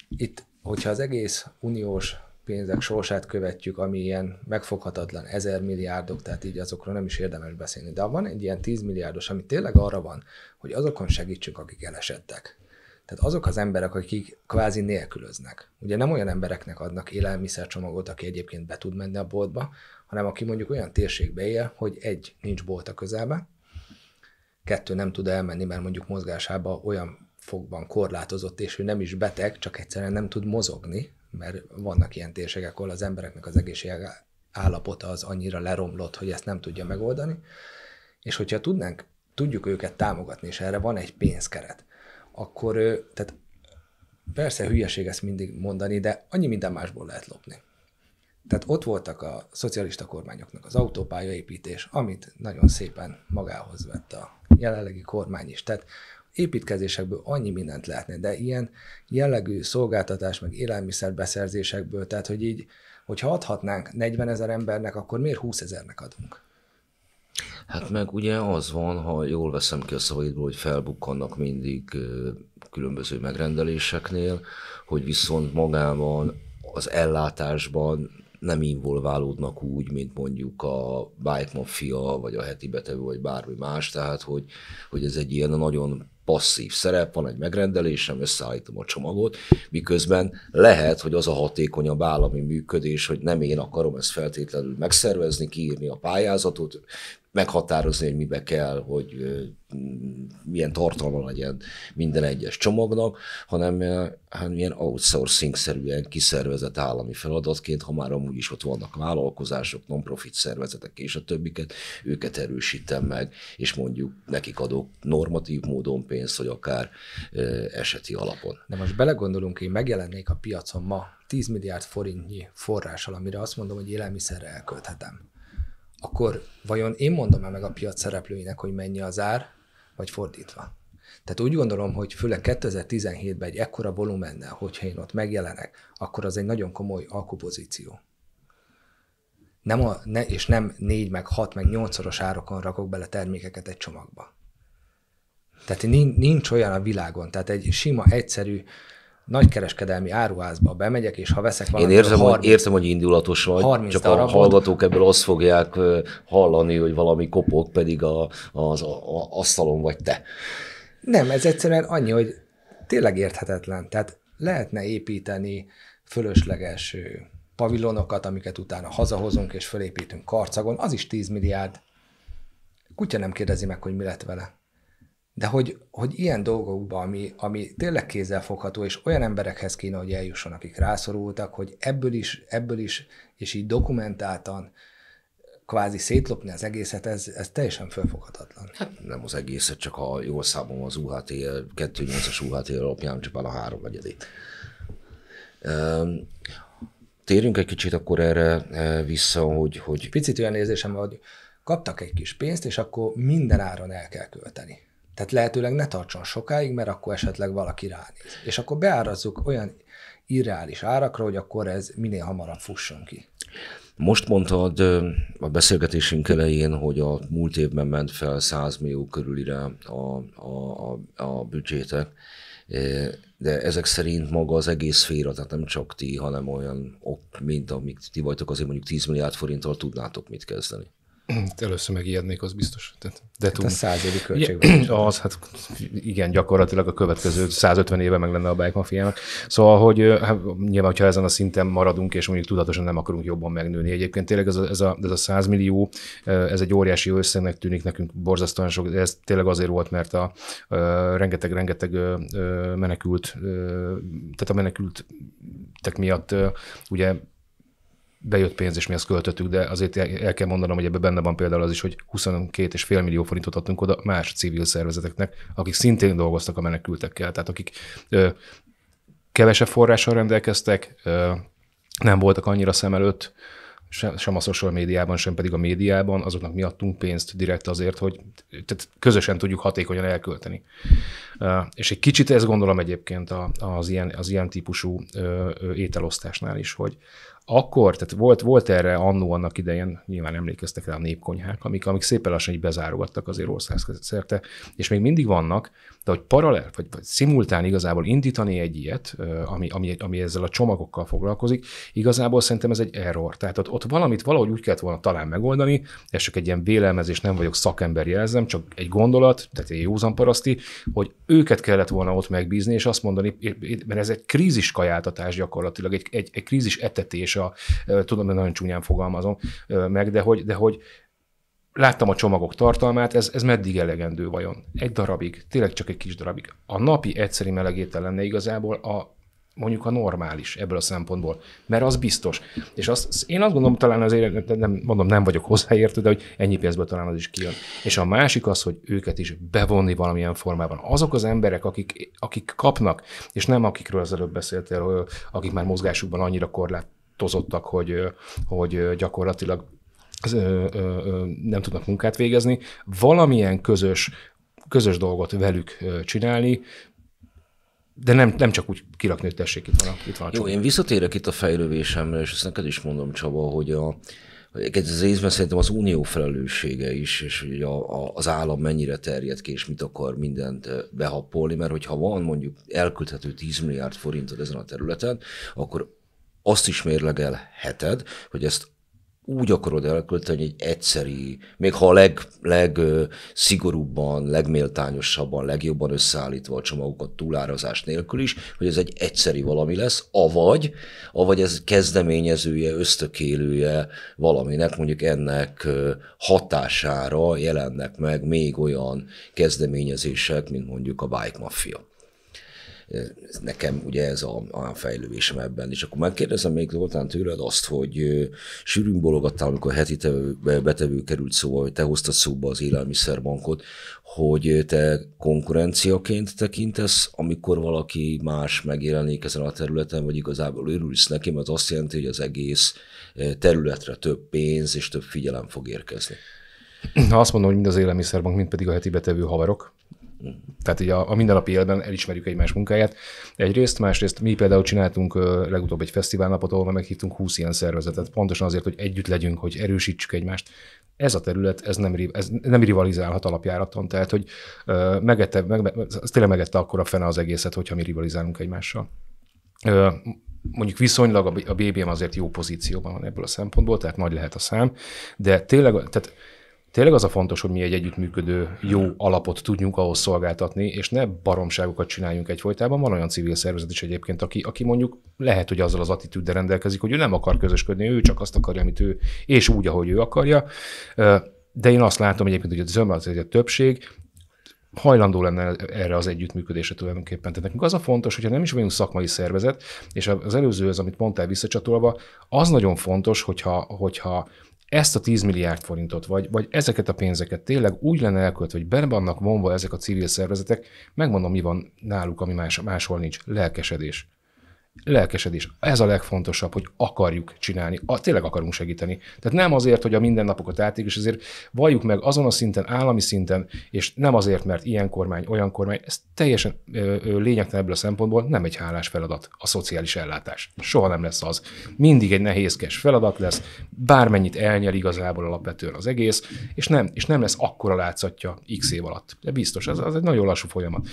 itt hogyha az egész uniós pénzek sorsát követjük, ami ilyen megfoghatatlan, ezer milliárdok, tehát így azokról nem is érdemes beszélni. De van egy ilyen 10 milliárdos, ami tényleg arra van, hogy azokon segítsünk, akik elesettek. Tehát azok az emberek, akik kvázi nélkülöznek. Ugye nem olyan embereknek adnak élelmiszercsomagot, aki egyébként be tud menni a boltba, hanem aki mondjuk olyan térségbe él, hogy egy, nincs bolt a közelben, kettő, nem tud elmenni, mert mondjuk mozgásába olyan fogban korlátozott, és ő nem is beteg, csak egyszerűen nem tud mozogni, mert vannak ilyen térségek, ahol az embereknek az egészség állapota az annyira leromlott, hogy ezt nem tudja megoldani, és hogyha tudnánk, tudjuk őket támogatni, és erre van egy pénzkeret, akkor, tehát persze hülyeség ezt mindig mondani, de annyi minden másból lehet lopni. Tehát ott voltak a szocialista kormányoknak az autópályaépítés, amit nagyon szépen magához vett a jelenlegi kormány is. Tehát építkezésekből annyi mindent lehetne, de ilyen jellegű szolgáltatás, meg élelmiszerbeszerzésekből, tehát hogy így, hogyha adhatnánk 40 ezer embernek, akkor miért 20 ezernek adunk? Hát meg ugye az van, ha jól veszem ki a szavaidból, hogy felbukkannak mindig különböző megrendeléseknél, hogy viszont magában az ellátásban nem involválódnak úgy, mint mondjuk a Bike Mafia, vagy a heti betevő, vagy bármi más, tehát hogy, hogy ez egy ilyen nagyon passzív szerep, van egy megrendelésem, összeállítom a csomagot, miközben lehet, hogy az a hatékonyabb állami működés, hogy nem én akarom ezt feltétlenül megszervezni, kiírni a pályázatot, meghatározni, hogy mibe kell, hogy milyen tartalma legyen minden egyes csomagnak, hanem hát milyen outsourcing-szerűen kiszervezett állami feladatként, ha már amúgy is ott vannak vállalkozások, non-profit szervezetek és a többiket, őket erősítem meg, és mondjuk nekik adok normatív módon pénzt, vagy akár eseti alapon. De most belegondolunk, hogy megjelennék a piacon ma 10 milliárd forintnyi forrással, amire azt mondom, hogy élelmiszerre elkölthetem akkor vajon én mondom-e meg a piac szereplőinek, hogy mennyi az ár, vagy fordítva? Tehát úgy gondolom, hogy főleg 2017-ben egy ekkora volumennel, hogyha én ott megjelenek, akkor az egy nagyon komoly alkupozíció. Nem a, ne, és nem négy, meg hat, meg nyolcszoros árakon rakok bele termékeket egy csomagba. Tehát nincs olyan a világon. Tehát egy sima, egyszerű nagy kereskedelmi áruházba bemegyek, és ha veszek valamit... Én érzem, 30, hogy, érzem, hogy indulatos vagy, 30 csak darabot. a hallgatók ebből azt fogják hallani, hogy valami kopog, pedig a, az a, a, asztalon vagy te. Nem, ez egyszerűen annyi, hogy tényleg érthetetlen. Tehát lehetne építeni fölösleges pavilonokat, amiket utána hazahozunk és fölépítünk karcagon, az is 10 milliárd. Kutya nem kérdezi meg, hogy mi lett vele. De hogy, hogy ilyen dolgokba, ami, ami tényleg kézzelfogható, és olyan emberekhez kéne, hogy eljusson, akik rászorultak, hogy ebből is, ebből is, és így dokumentáltan, kvázi szétlopni az egészet, ez, ez teljesen fölfoghatatlan. Hát nem az egészet, csak ha jól számom az UHT, 2.8-as UHT alapján csupán a három negyedét. Térjünk egy kicsit akkor erre e, vissza, hogy... hogy... Picit olyan érzésem, hogy kaptak egy kis pénzt, és akkor minden áron el kell költeni. Tehát lehetőleg ne tartson sokáig, mert akkor esetleg valaki ránéz. És akkor beárazzuk olyan irreális árakra, hogy akkor ez minél hamarabb fusson ki. Most mondtad a beszélgetésünk elején, hogy a múlt évben ment fel 100 millió körülire a, a, a, a büdzsétek, de ezek szerint maga az egész szféra, tehát nem csak ti, hanem olyan ok, mint amik ti vagytok, azért mondjuk 10 milliárd forinttal tudnátok mit kezdeni. először megijednék, az biztos. Tehát, de hát túl. a száz évi költségben. az, hát igen, gyakorlatilag a következő 150 éve meg lenne a Bike Mafiának. Szóval, hogy hát, nyilván, hogyha ezen a szinten maradunk, és mondjuk tudatosan nem akarunk jobban megnőni. Egyébként tényleg ez a, ez a, ez a 100 millió, ez egy óriási összegnek tűnik nekünk borzasztóan sok, ez tényleg azért volt, mert a, a rengeteg-rengeteg menekült, tehát a menekültek miatt ugye bejött pénz, és mi azt költöttük, de azért el kell mondanom, hogy ebben benne van például az is, hogy 22,5 millió forintot adtunk oda más civil szervezeteknek, akik szintén dolgoztak a menekültekkel, tehát akik ö, kevesebb forrással rendelkeztek, ö, nem voltak annyira szem előtt, sem, sem a social médiában, sem pedig a médiában, azoknak mi adtunk pénzt direkt azért, hogy tehát közösen tudjuk hatékonyan elkölteni. És egy kicsit ezt gondolom egyébként az ilyen, az ilyen típusú ételosztásnál is, hogy, akkor, tehát volt, volt erre annó annak idején, nyilván emlékeztek rá a népkonyhák, amik, amik szépen lassan így bezárogattak azért országszerte, és még mindig vannak, de hogy paralel, vagy, vagy szimultán igazából indítani egy ilyet, ami, ami, ami ezzel a csomagokkal foglalkozik, igazából szerintem ez egy error. Tehát ott, ott valamit valahogy úgy kellett volna talán megoldani, ez csak egy ilyen vélelmezés, nem vagyok szakember jelzem, csak egy gondolat, tehát egy józan paraszti, hogy őket kellett volna ott megbízni, és azt mondani, mert ez egy kajáltatás gyakorlatilag, egy, egy, egy krízis etetés furcsa, tudom, de nagyon csúnyán fogalmazom meg, de hogy, de hogy láttam a csomagok tartalmát, ez, ez meddig elegendő vajon? Egy darabig, tényleg csak egy kis darabig. A napi egyszeri melegétel lenne igazából a mondjuk a normális ebből a szempontból, mert az biztos. És azt, én azt gondolom, talán azért, nem, mondom, nem vagyok hozzáértő, de hogy ennyi pénzből talán az is kijön. És a másik az, hogy őket is bevonni valamilyen formában. Azok az emberek, akik, akik kapnak, és nem akikről az előbb beszéltél, akik már mozgásukban annyira korlát tozottak, hogy, hogy gyakorlatilag nem tudnak munkát végezni, valamilyen közös, közös dolgot velük csinálni, de nem, nem csak úgy kirakni, hogy tessék, itt van a, itt van a Jó, én visszatérek itt a fejlővésemre, és ezt neked is mondom, Csaba, hogy a, ez részben szerintem az unió felelőssége is, és hogy a, a, az állam mennyire terjed ki, és mit akar mindent behappolni, mert hogyha van mondjuk elküldhető 10 milliárd forintot ezen a területen, akkor azt is mérlegelheted, hogy ezt úgy akarod elkölteni, egy egyszeri, még ha a leg, legszigorúbban, legméltányosabban, legjobban összeállítva a csomagokat túlárazás nélkül is, hogy ez egy egyszeri valami lesz, avagy, avagy ez kezdeményezője, ösztökélője valaminek, mondjuk ennek hatására jelennek meg még olyan kezdeményezések, mint mondjuk a Bike Mafia nekem ugye ez a, a fejlődésem ebben. És akkor megkérdezem még Zoltán tőled azt, hogy sűrűn bologattál, amikor heti te, betevő került szóba, hogy te hoztad szóba az élelmiszerbankot, hogy te konkurenciaként tekintesz, amikor valaki más megjelenik ezen a területen, vagy igazából örülsz neki, mert azt jelenti, hogy az egész területre több pénz és több figyelem fog érkezni. Ha azt mondom, hogy mind az élelmiszerbank, mind pedig a heti betevő haverok, tehát így a, a mindennapi életben elismerjük egymás munkáját. Egyrészt, másrészt mi például csináltunk legutóbb egy fesztiválnapot, ahol meghívtunk 20 ilyen szervezetet, pontosan azért, hogy együtt legyünk, hogy erősítsük egymást. Ez a terület, ez nem, ez nem rivalizálhat alapjáraton, tehát hogy ö, megette, meg, az tényleg megette akkor a fene az egészet, hogyha mi rivalizálunk egymással. Ö, mondjuk viszonylag a BBM azért jó pozícióban van ebből a szempontból, tehát nagy lehet a szám, de tényleg, tehát tényleg az a fontos, hogy mi egy együttműködő jó alapot tudjunk ahhoz szolgáltatni, és ne baromságokat csináljunk egyfolytában. Van olyan civil szervezet is egyébként, aki, aki mondjuk lehet, hogy azzal az attitűddel rendelkezik, hogy ő nem akar közösködni, ő csak azt akarja, amit ő, és úgy, ahogy ő akarja. De én azt látom egyébként, hogy a az egyet többség hajlandó lenne erre az együttműködésre tulajdonképpen. Tehát nekünk az a fontos, hogyha nem is vagyunk szakmai szervezet, és az előző az, amit mondtál visszacsatolva, az nagyon fontos, hogyha, hogyha ezt a 10 milliárd forintot, vagy, vagy ezeket a pénzeket tényleg úgy lenne elkölt, hogy benne vannak vonva ezek a civil szervezetek, megmondom, mi van náluk, ami más, máshol nincs, lelkesedés lelkesedés. Ez a legfontosabb, hogy akarjuk csinálni, a, tényleg akarunk segíteni. Tehát nem azért, hogy a mindennapokat átéljük, és azért valljuk meg azon a szinten, állami szinten, és nem azért, mert ilyen kormány, olyan kormány, ez teljesen lényegtelen ebből a szempontból nem egy hálás feladat a szociális ellátás. Soha nem lesz az. Mindig egy nehézkes feladat lesz, bármennyit elnyel igazából alapvetően az egész, és nem, és nem lesz akkora látszatja x év alatt. De biztos, ez, ez egy nagyon lassú folyamat.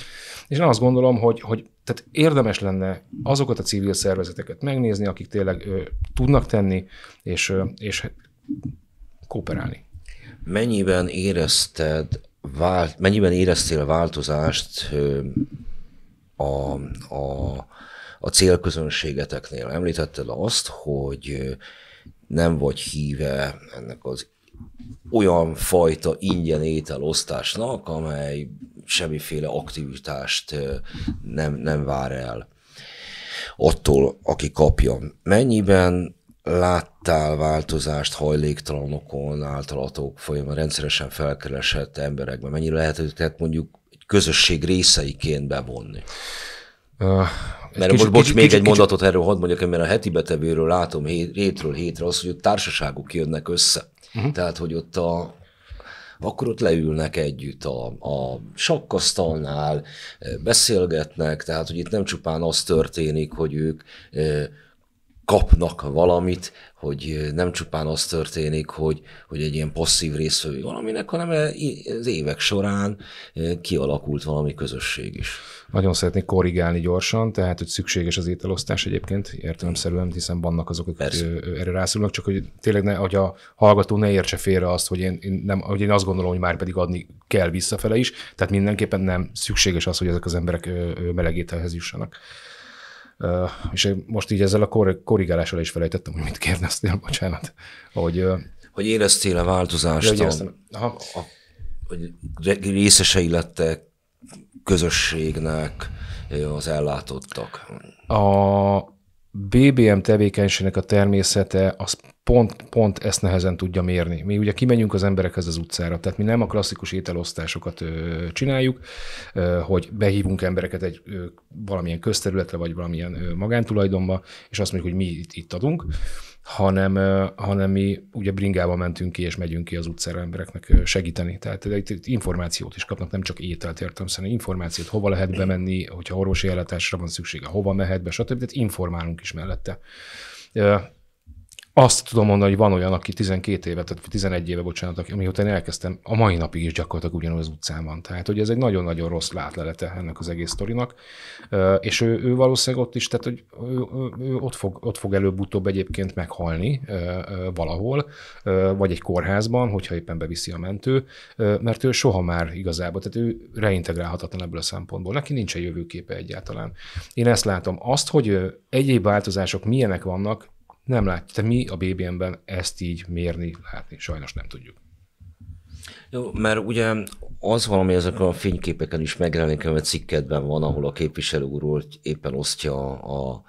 És én azt gondolom, hogy, hogy tehát érdemes lenne azokat a civil szervezeteket megnézni, akik tényleg ö, tudnak tenni, és, ö, és kooperálni. Mennyiben érezted, vált, mennyiben éreztél változást ö, a, a, a célközönségeteknél? Említetted azt, hogy nem vagy híve ennek az olyan fajta ingyen ételosztásnak, amely semmiféle aktivitást nem, nem vár el attól, aki kapja. Mennyiben láttál változást hajléktalanokon általatok folyamán rendszeresen felkeresett emberekben? Mennyire lehet őket mondjuk egy közösség részeiként bevonni? Uh, mert kicsit, most, bocs, kicsit, még kicsit, egy kicsit, mondatot erről hadd mondjak, mert a heti betevőről látom hét, hétről hétre az, hogy ott társaságok jönnek össze. Uh-huh. Tehát, hogy ott a, akkor ott leülnek együtt a, a sakkasztalnál, eh, beszélgetnek, tehát hogy itt nem csupán az történik, hogy ők eh, kapnak valamit, hogy nem csupán az történik, hogy, hogy egy ilyen passzív részvevő valaminek, hanem e, az évek során kialakult valami közösség is. Nagyon szeretnék korrigálni gyorsan, tehát hogy szükséges az ételosztás egyébként értelemszerűen, hiszen vannak azok, akik Persze. erre rászülnek, csak hogy tényleg ne, hogy a hallgató ne értse félre azt, hogy én, én, nem, hogy én azt gondolom, hogy már pedig adni kell visszafele is, tehát mindenképpen nem szükséges az, hogy ezek az emberek melegételhez jussanak és most így ezzel a korrigálással is felejtettem, hogy mit kérdeztél, bocsánat. Hogy, hogy éreztél a változást? Hogy, aha. A, hogy részesei lettek közösségnek az ellátottak. A, BBM tevékenységnek a természete az pont, pont ezt nehezen tudja mérni. Mi ugye kimegyünk az emberekhez az utcára, tehát mi nem a klasszikus ételosztásokat ö, csináljuk, ö, hogy behívunk embereket egy ö, valamilyen közterületre, vagy valamilyen ö, magántulajdonba, és azt mondjuk, hogy mi itt, itt adunk, hanem, hanem mi ugye bringába mentünk ki, és megyünk ki az utcára embereknek segíteni. Tehát itt információt is kapnak, nem csak ételt értem, hanem információt, hova lehet bemenni, hogyha orvosi ellátásra van szüksége, hova mehet be, stb. Tehát informálunk is mellette azt tudom mondani, hogy van olyan, aki 12 éve, tehát 11 éve, bocsánat, amióta én elkezdtem, a mai napig is gyakorlatilag ugyanúgy az utcán van. Tehát, hogy ez egy nagyon-nagyon rossz látlelete ennek az egész sztorinak, és ő, ő valószínűleg ott is, tehát, hogy ő, ő, ott, fog, ott fog előbb-utóbb egyébként meghalni valahol, vagy egy kórházban, hogyha éppen beviszi a mentő, mert ő soha már igazából, tehát ő reintegrálhatatlan ebből a szempontból. Neki nincs egy jövőképe egyáltalán. Én ezt látom. Azt, hogy egyéb változások milyenek vannak, nem látjuk. Tehát mi a BBM-ben ezt így mérni, látni sajnos nem tudjuk. Jó, mert ugye az valami ezek a fényképeken is megjelenik, mert cikkedben van, ahol a képviselő úrról éppen osztja a, a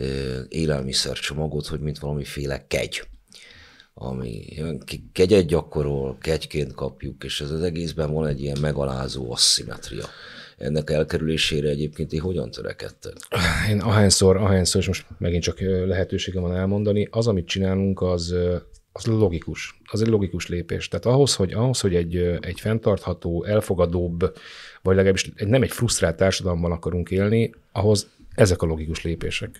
e, élelmiszercsomagot, hogy mint valamiféle kegy ami kegyet gyakorol, kegyként kapjuk, és ez az egészben van egy ilyen megalázó asszimetria. Ennek elkerülésére egyébként ti hogyan törekedtek? Én ahányszor, ahányszor, és most megint csak lehetőségem van elmondani, az, amit csinálunk, az, az logikus. Az egy logikus lépés. Tehát ahhoz, hogy, ahhoz, hogy egy, egy fenntartható, elfogadóbb, vagy legalábbis nem egy frusztrált társadalomban akarunk élni, ahhoz ezek a logikus lépések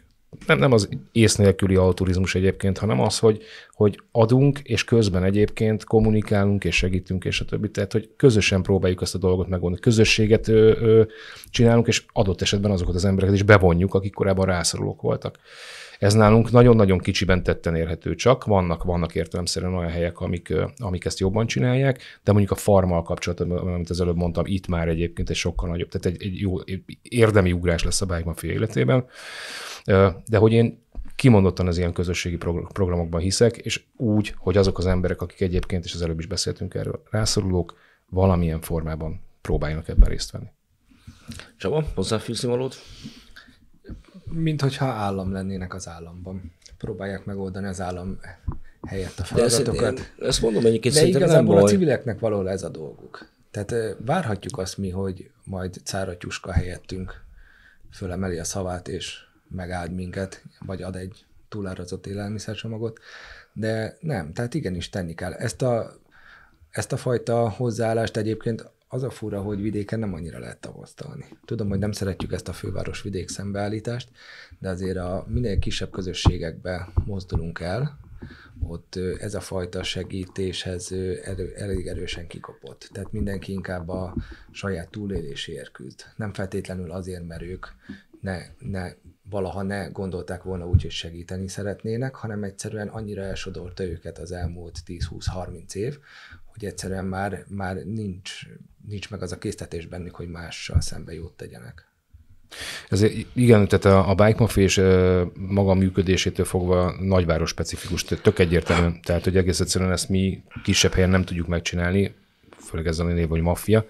nem, nem az ész nélküli altruizmus egyébként, hanem az, hogy, hogy adunk, és közben egyébként kommunikálunk, és segítünk, és a többi. Tehát, hogy közösen próbáljuk ezt a dolgot megoldani. Közösséget ö, ö, csinálunk, és adott esetben azokat az embereket is bevonjuk, akik korábban rászorulók voltak. Ez nálunk nagyon-nagyon kicsiben tetten érhető csak. Vannak, vannak értelemszerűen olyan helyek, amik, amik ezt jobban csinálják, de mondjuk a farmal kapcsolatban, amit az előbb mondtam, itt már egyébként egy sokkal nagyobb, tehát egy, egy jó érdemi ugrás lesz a bájkban fél életében. De hogy én kimondottan az ilyen közösségi programokban hiszek, és úgy, hogy azok az emberek, akik egyébként, és az előbb is beszéltünk erről, rászorulók, valamilyen formában próbáljanak ebben részt venni. Csaba, hozzáfűzni valót? Mint hogyha állam lennének az államban. Próbálják megoldani az állam helyett a feladatokat. De ezt, én, ezt mondom De igazából nem a civileknek való ez a dolguk. Tehát várhatjuk azt mi, hogy majd cáratyuska helyettünk fölemeli a szavát, és megáld minket, vagy ad egy túlárazott élelmiszercsomagot, de nem, tehát igenis tenni kell. Ezt a, ezt a fajta hozzáállást egyébként az a fura, hogy vidéken nem annyira lehet tavasztalni. Tudom, hogy nem szeretjük ezt a főváros vidék szembeállítást, de azért a minél kisebb közösségekbe mozdulunk el, ott ez a fajta segítéshez erő, elég erősen kikopott. Tehát mindenki inkább a saját túléléséért küzd. Nem feltétlenül azért, mert ők ne, ne, valaha ne gondolták volna úgy, hogy segíteni szeretnének, hanem egyszerűen annyira elsodorta őket az elmúlt 10-20-30 év, hogy egyszerűen már, már nincs, nincs meg az a késztetés bennük, hogy mással szembe jót tegyenek. Ez igen, tehát a, a Bike Mafia és maga működésétől fogva nagyváros specifikus, tök egyértelmű. Tehát, hogy egész egyszerűen ezt mi kisebb helyen nem tudjuk megcsinálni, főleg ezzel a név, hogy maffia.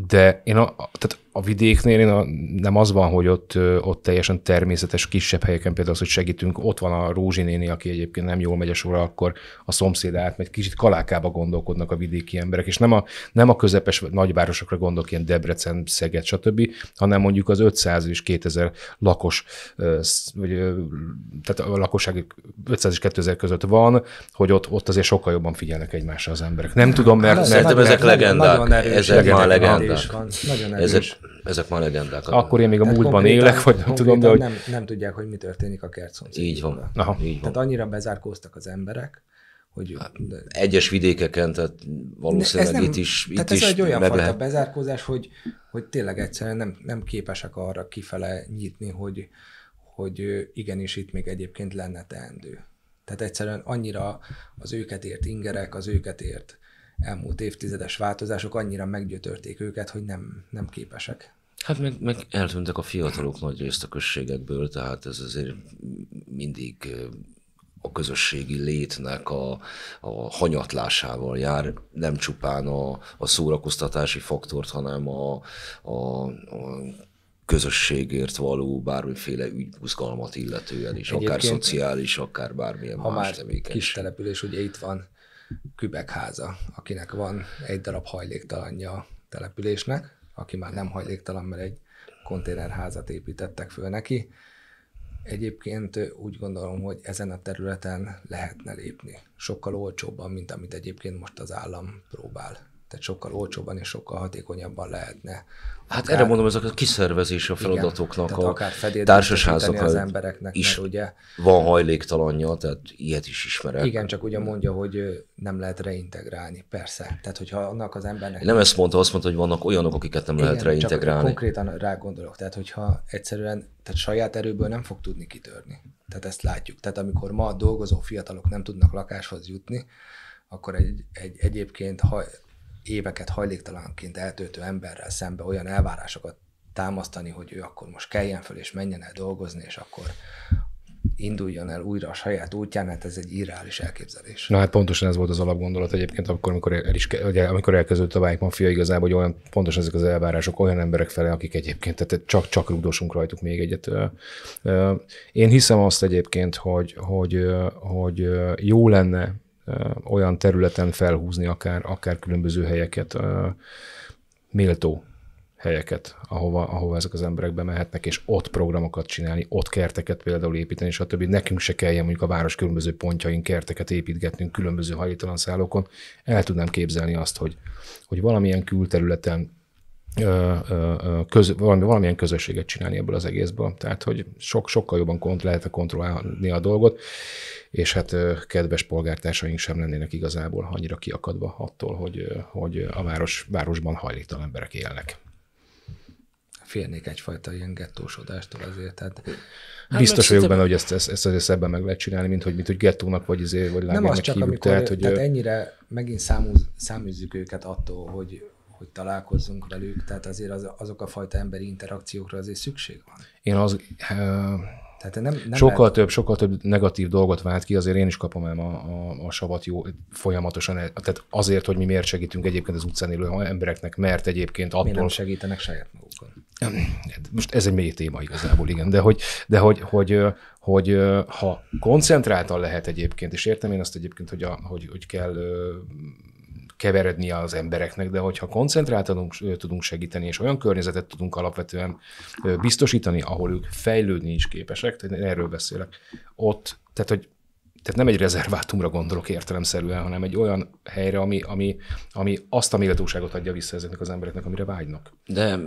De én a, tehát a vidéknél én a, nem az van, hogy ott, ott teljesen természetes kisebb helyeken, például az, hogy segítünk, ott van a néni, aki egyébként nem jól megy a sorra, akkor a szomszéd mert kicsit kalákába gondolkodnak a vidéki emberek, és nem a, nem a közepes nagyvárosokra gondolok, ilyen Debrecen, Szeged, stb., hanem mondjuk az 500 és 2000 lakos, vagy, tehát a lakosság 500 és 2000 között van, hogy ott, ott azért sokkal jobban figyelnek egymásra az emberek. Nem tudom, hát, mert... Szerintem ezek legendák, ezek már legendák. Nagyon erős. Ezek, ezek már legendák. Akkor én még a Tehát múltban élek, vagy nem tudom, de hogy... Nem, nem tudják, hogy mi történik a kertszomszédban. Így van. Aha. Így van. Tehát annyira bezárkóztak az emberek, hogy... Hát, egyes vidékeken, tehát valószínűleg nem, itt is itt Tehát ez is egy olyan fajta lehet. bezárkózás, hogy, hogy tényleg egyszerűen nem, nem képesek arra kifele nyitni, hogy, hogy igenis itt még egyébként lenne teendő. Tehát egyszerűen annyira az őket ért ingerek, az őket ért elmúlt évtizedes változások annyira meggyötörték őket, hogy nem, nem képesek. Hát meg, meg eltűntek a fiatalok nagy részt a községekből, tehát ez azért mindig a közösségi létnek a, a hanyatlásával jár, nem csupán a, a szórakoztatási faktort, hanem a, a, a közösségért való bármiféle ügybuzgalmat illetően is, Egyébként, akár szociális, akár bármilyen ha más már tevékenység. kis település ugye itt van kübekháza, akinek van egy darab hajléktalanja a településnek, aki már nem hajléktalan, mert egy konténerházat építettek föl neki. Egyébként úgy gondolom, hogy ezen a területen lehetne lépni. Sokkal olcsóbban, mint amit egyébként most az állam próbál tehát sokkal olcsóbban és sokkal hatékonyabban lehetne. Hát akár, erre mondom, ezek a kiszervezés a feladatoknak, igen, a akár társasházak az embereknek is ugye, van hajléktalanja, tehát ilyet is ismerek. Igen, csak ugye mondja, hogy nem lehet reintegrálni, persze. Tehát, hogyha annak az embernek... Nem ezt mondta, azt mondta, hogy vannak olyanok, akiket nem igen, lehet reintegrálni. Csak konkrétan rá gondolok, tehát hogyha egyszerűen tehát saját erőből nem fog tudni kitörni. Tehát ezt látjuk. Tehát amikor ma dolgozó fiatalok nem tudnak lakáshoz jutni, akkor egy, egy egyébként ha éveket hajléktalanként eltöltő emberrel szembe olyan elvárásokat támasztani, hogy ő akkor most keljen föl és menjen el dolgozni, és akkor induljon el újra a saját útján, hát ez egy irreális elképzelés. Na hát pontosan ez volt az alapgondolat egyébként, akkor, amikor, el is, ugye, amikor elkezdődött a Bike Mafia, igazából hogy olyan, pontosan ezek az elvárások olyan emberek fele, akik egyébként, tehát csak, csak rugdosunk rajtuk még egyet. Én hiszem azt egyébként, hogy, hogy, hogy jó lenne olyan területen felhúzni akár, akár különböző helyeket, méltó helyeket, ahova, ahova ezek az emberek bemehetnek, és ott programokat csinálni, ott kerteket például építeni, és a többi Nekünk se kelljen mondjuk a város különböző pontjain kerteket építgetnünk különböző hajléktalan szállókon. El tudnám képzelni azt, hogy, hogy valamilyen külterületen köz, valami, valamilyen közösséget csinálni ebből az egészből. Tehát, hogy sok, sokkal jobban kont, a kontrollálni a dolgot, és hát kedves polgártársaink sem lennének igazából annyira kiakadva attól, hogy, hogy a város, városban hajléktalan emberek élnek félnék egyfajta ilyen gettósodástól azért. Tehát, hát Biztos vagyok benne, hogy ezt, ezt, ezt azért szebben meg lehet csinálni, mint hogy, mint hogy gettónak vagy, azért, vagy lábjának Nem az csak, hívjuk, amikor, tehát, hogy tehát ennyire megint számúz, száműzzük őket attól, hogy, hogy találkozzunk velük, tehát azért az, azok a fajta emberi interakciókra azért szükség van. Én az... Uh... Tehát nem, nem sokkal lehet... több, sokkal több negatív dolgot vált ki, azért én is kapom el a, a, a savat jó folyamatosan, e, tehát azért, hogy mi miért segítünk egyébként az utcán élő embereknek, mert egyébként attól... Miért nem segítenek saját magukon? Hát most ez egy mély téma igazából, igen, de hogy, de hogy, hogy, hogy, hogy ha koncentráltan lehet egyébként, és értem én azt egyébként, hogy, a, hogy, hogy kell keveredni az embereknek, de hogyha koncentráltan tudunk segíteni, és olyan környezetet tudunk alapvetően biztosítani, ahol ők fejlődni is képesek, tehát erről beszélek, ott, tehát hogy tehát nem egy rezervátumra gondolok értelemszerűen, hanem egy olyan helyre, ami, ami, ami azt a méltóságot adja vissza ezeknek az embereknek, amire vágynak. De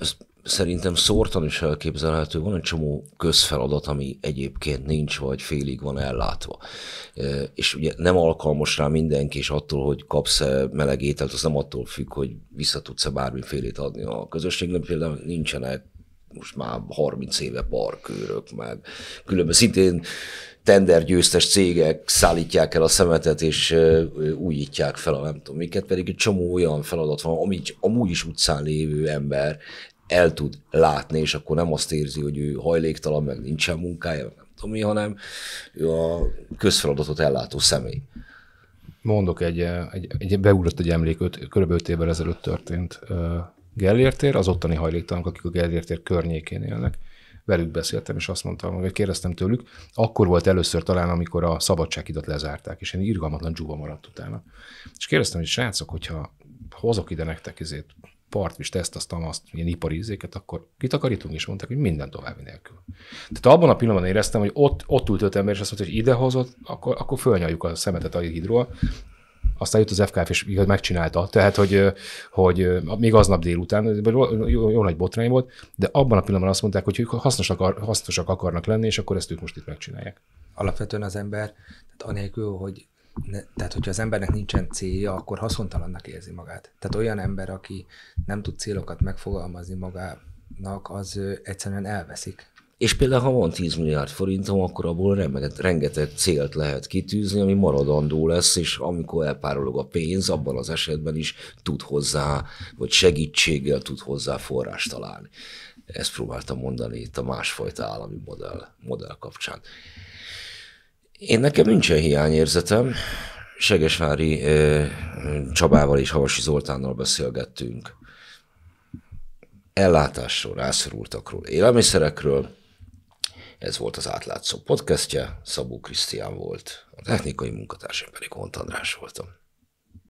ez szerintem szórtan is elképzelhető. Van egy csomó közfeladat, ami egyébként nincs, vagy félig van ellátva. E, és ugye nem alkalmas rá mindenki, és attól, hogy kapsz-e meleg ételt, az nem attól függ, hogy vissza tudsz-e bármifélét adni a közösségnek. Például nincsenek most már 30 éve parkőrök, meg különböző szintén tendergyőztes cégek szállítják el a szemetet, és újítják fel a nem tudom miket, pedig egy csomó olyan feladat van, amit amúgy is utcán lévő ember el tud látni, és akkor nem azt érzi, hogy ő hajléktalan, meg nincsen munkája, nem tudom mi, hanem ő a közfeladatot ellátó személy. Mondok egy, egy, egy beugrott egy emlék, öt, kb. 5 évvel ezelőtt történt Gellértér, az ottani hajléktalanok, akik a Gellértér környékén élnek, velük beszéltem, és azt mondtam, hogy kérdeztem tőlük, akkor volt először talán, amikor a szabadságidat lezárták, és én irgalmatlan dzsúva maradt utána. És kérdeztem, hogy srácok, hogyha hozok ide nektek ezért partvist, ezt, azt, azt, ilyen ipari ízéket, akkor kitakarítunk, és mondták, hogy minden további nélkül. Tehát abban a pillanatban éreztem, hogy ott, ott ült öt ember, és azt mondta, hogy ide akkor, akkor fölnyaljuk a szemetet a hidról, aztán jött az FKF, és igaz, megcsinálta. Tehát, hogy, hogy még aznap délután, jó, jó nagy botrány volt, de abban a pillanatban azt mondták, hogy ők hasznosak, akar, hasznosak akarnak lenni, és akkor ezt ők most itt megcsinálják. Alapvetően az ember, tehát anélkül, hogy ne, tehát hogyha az embernek nincsen célja, akkor haszontalannak érzi magát. Tehát olyan ember, aki nem tud célokat megfogalmazni magának, az egyszerűen elveszik. És például, ha van 10 milliárd forintom, akkor abból rengeteg, rengeteg célt lehet kitűzni, ami maradandó lesz, és amikor elpárolog a pénz, abban az esetben is tud hozzá, vagy segítséggel tud hozzá forrást találni. Ezt próbáltam mondani itt a másfajta állami modell, modell kapcsán. Én nekem nincsen hiányérzetem. Segesvári Csabával és Havasi Zoltánnal beszélgettünk. Ellátásról, rászorultakról, élelmiszerekről, ez volt az átlátszó podcastje, Szabó Krisztián volt, a technikai munkatársam pedig Hont András voltam.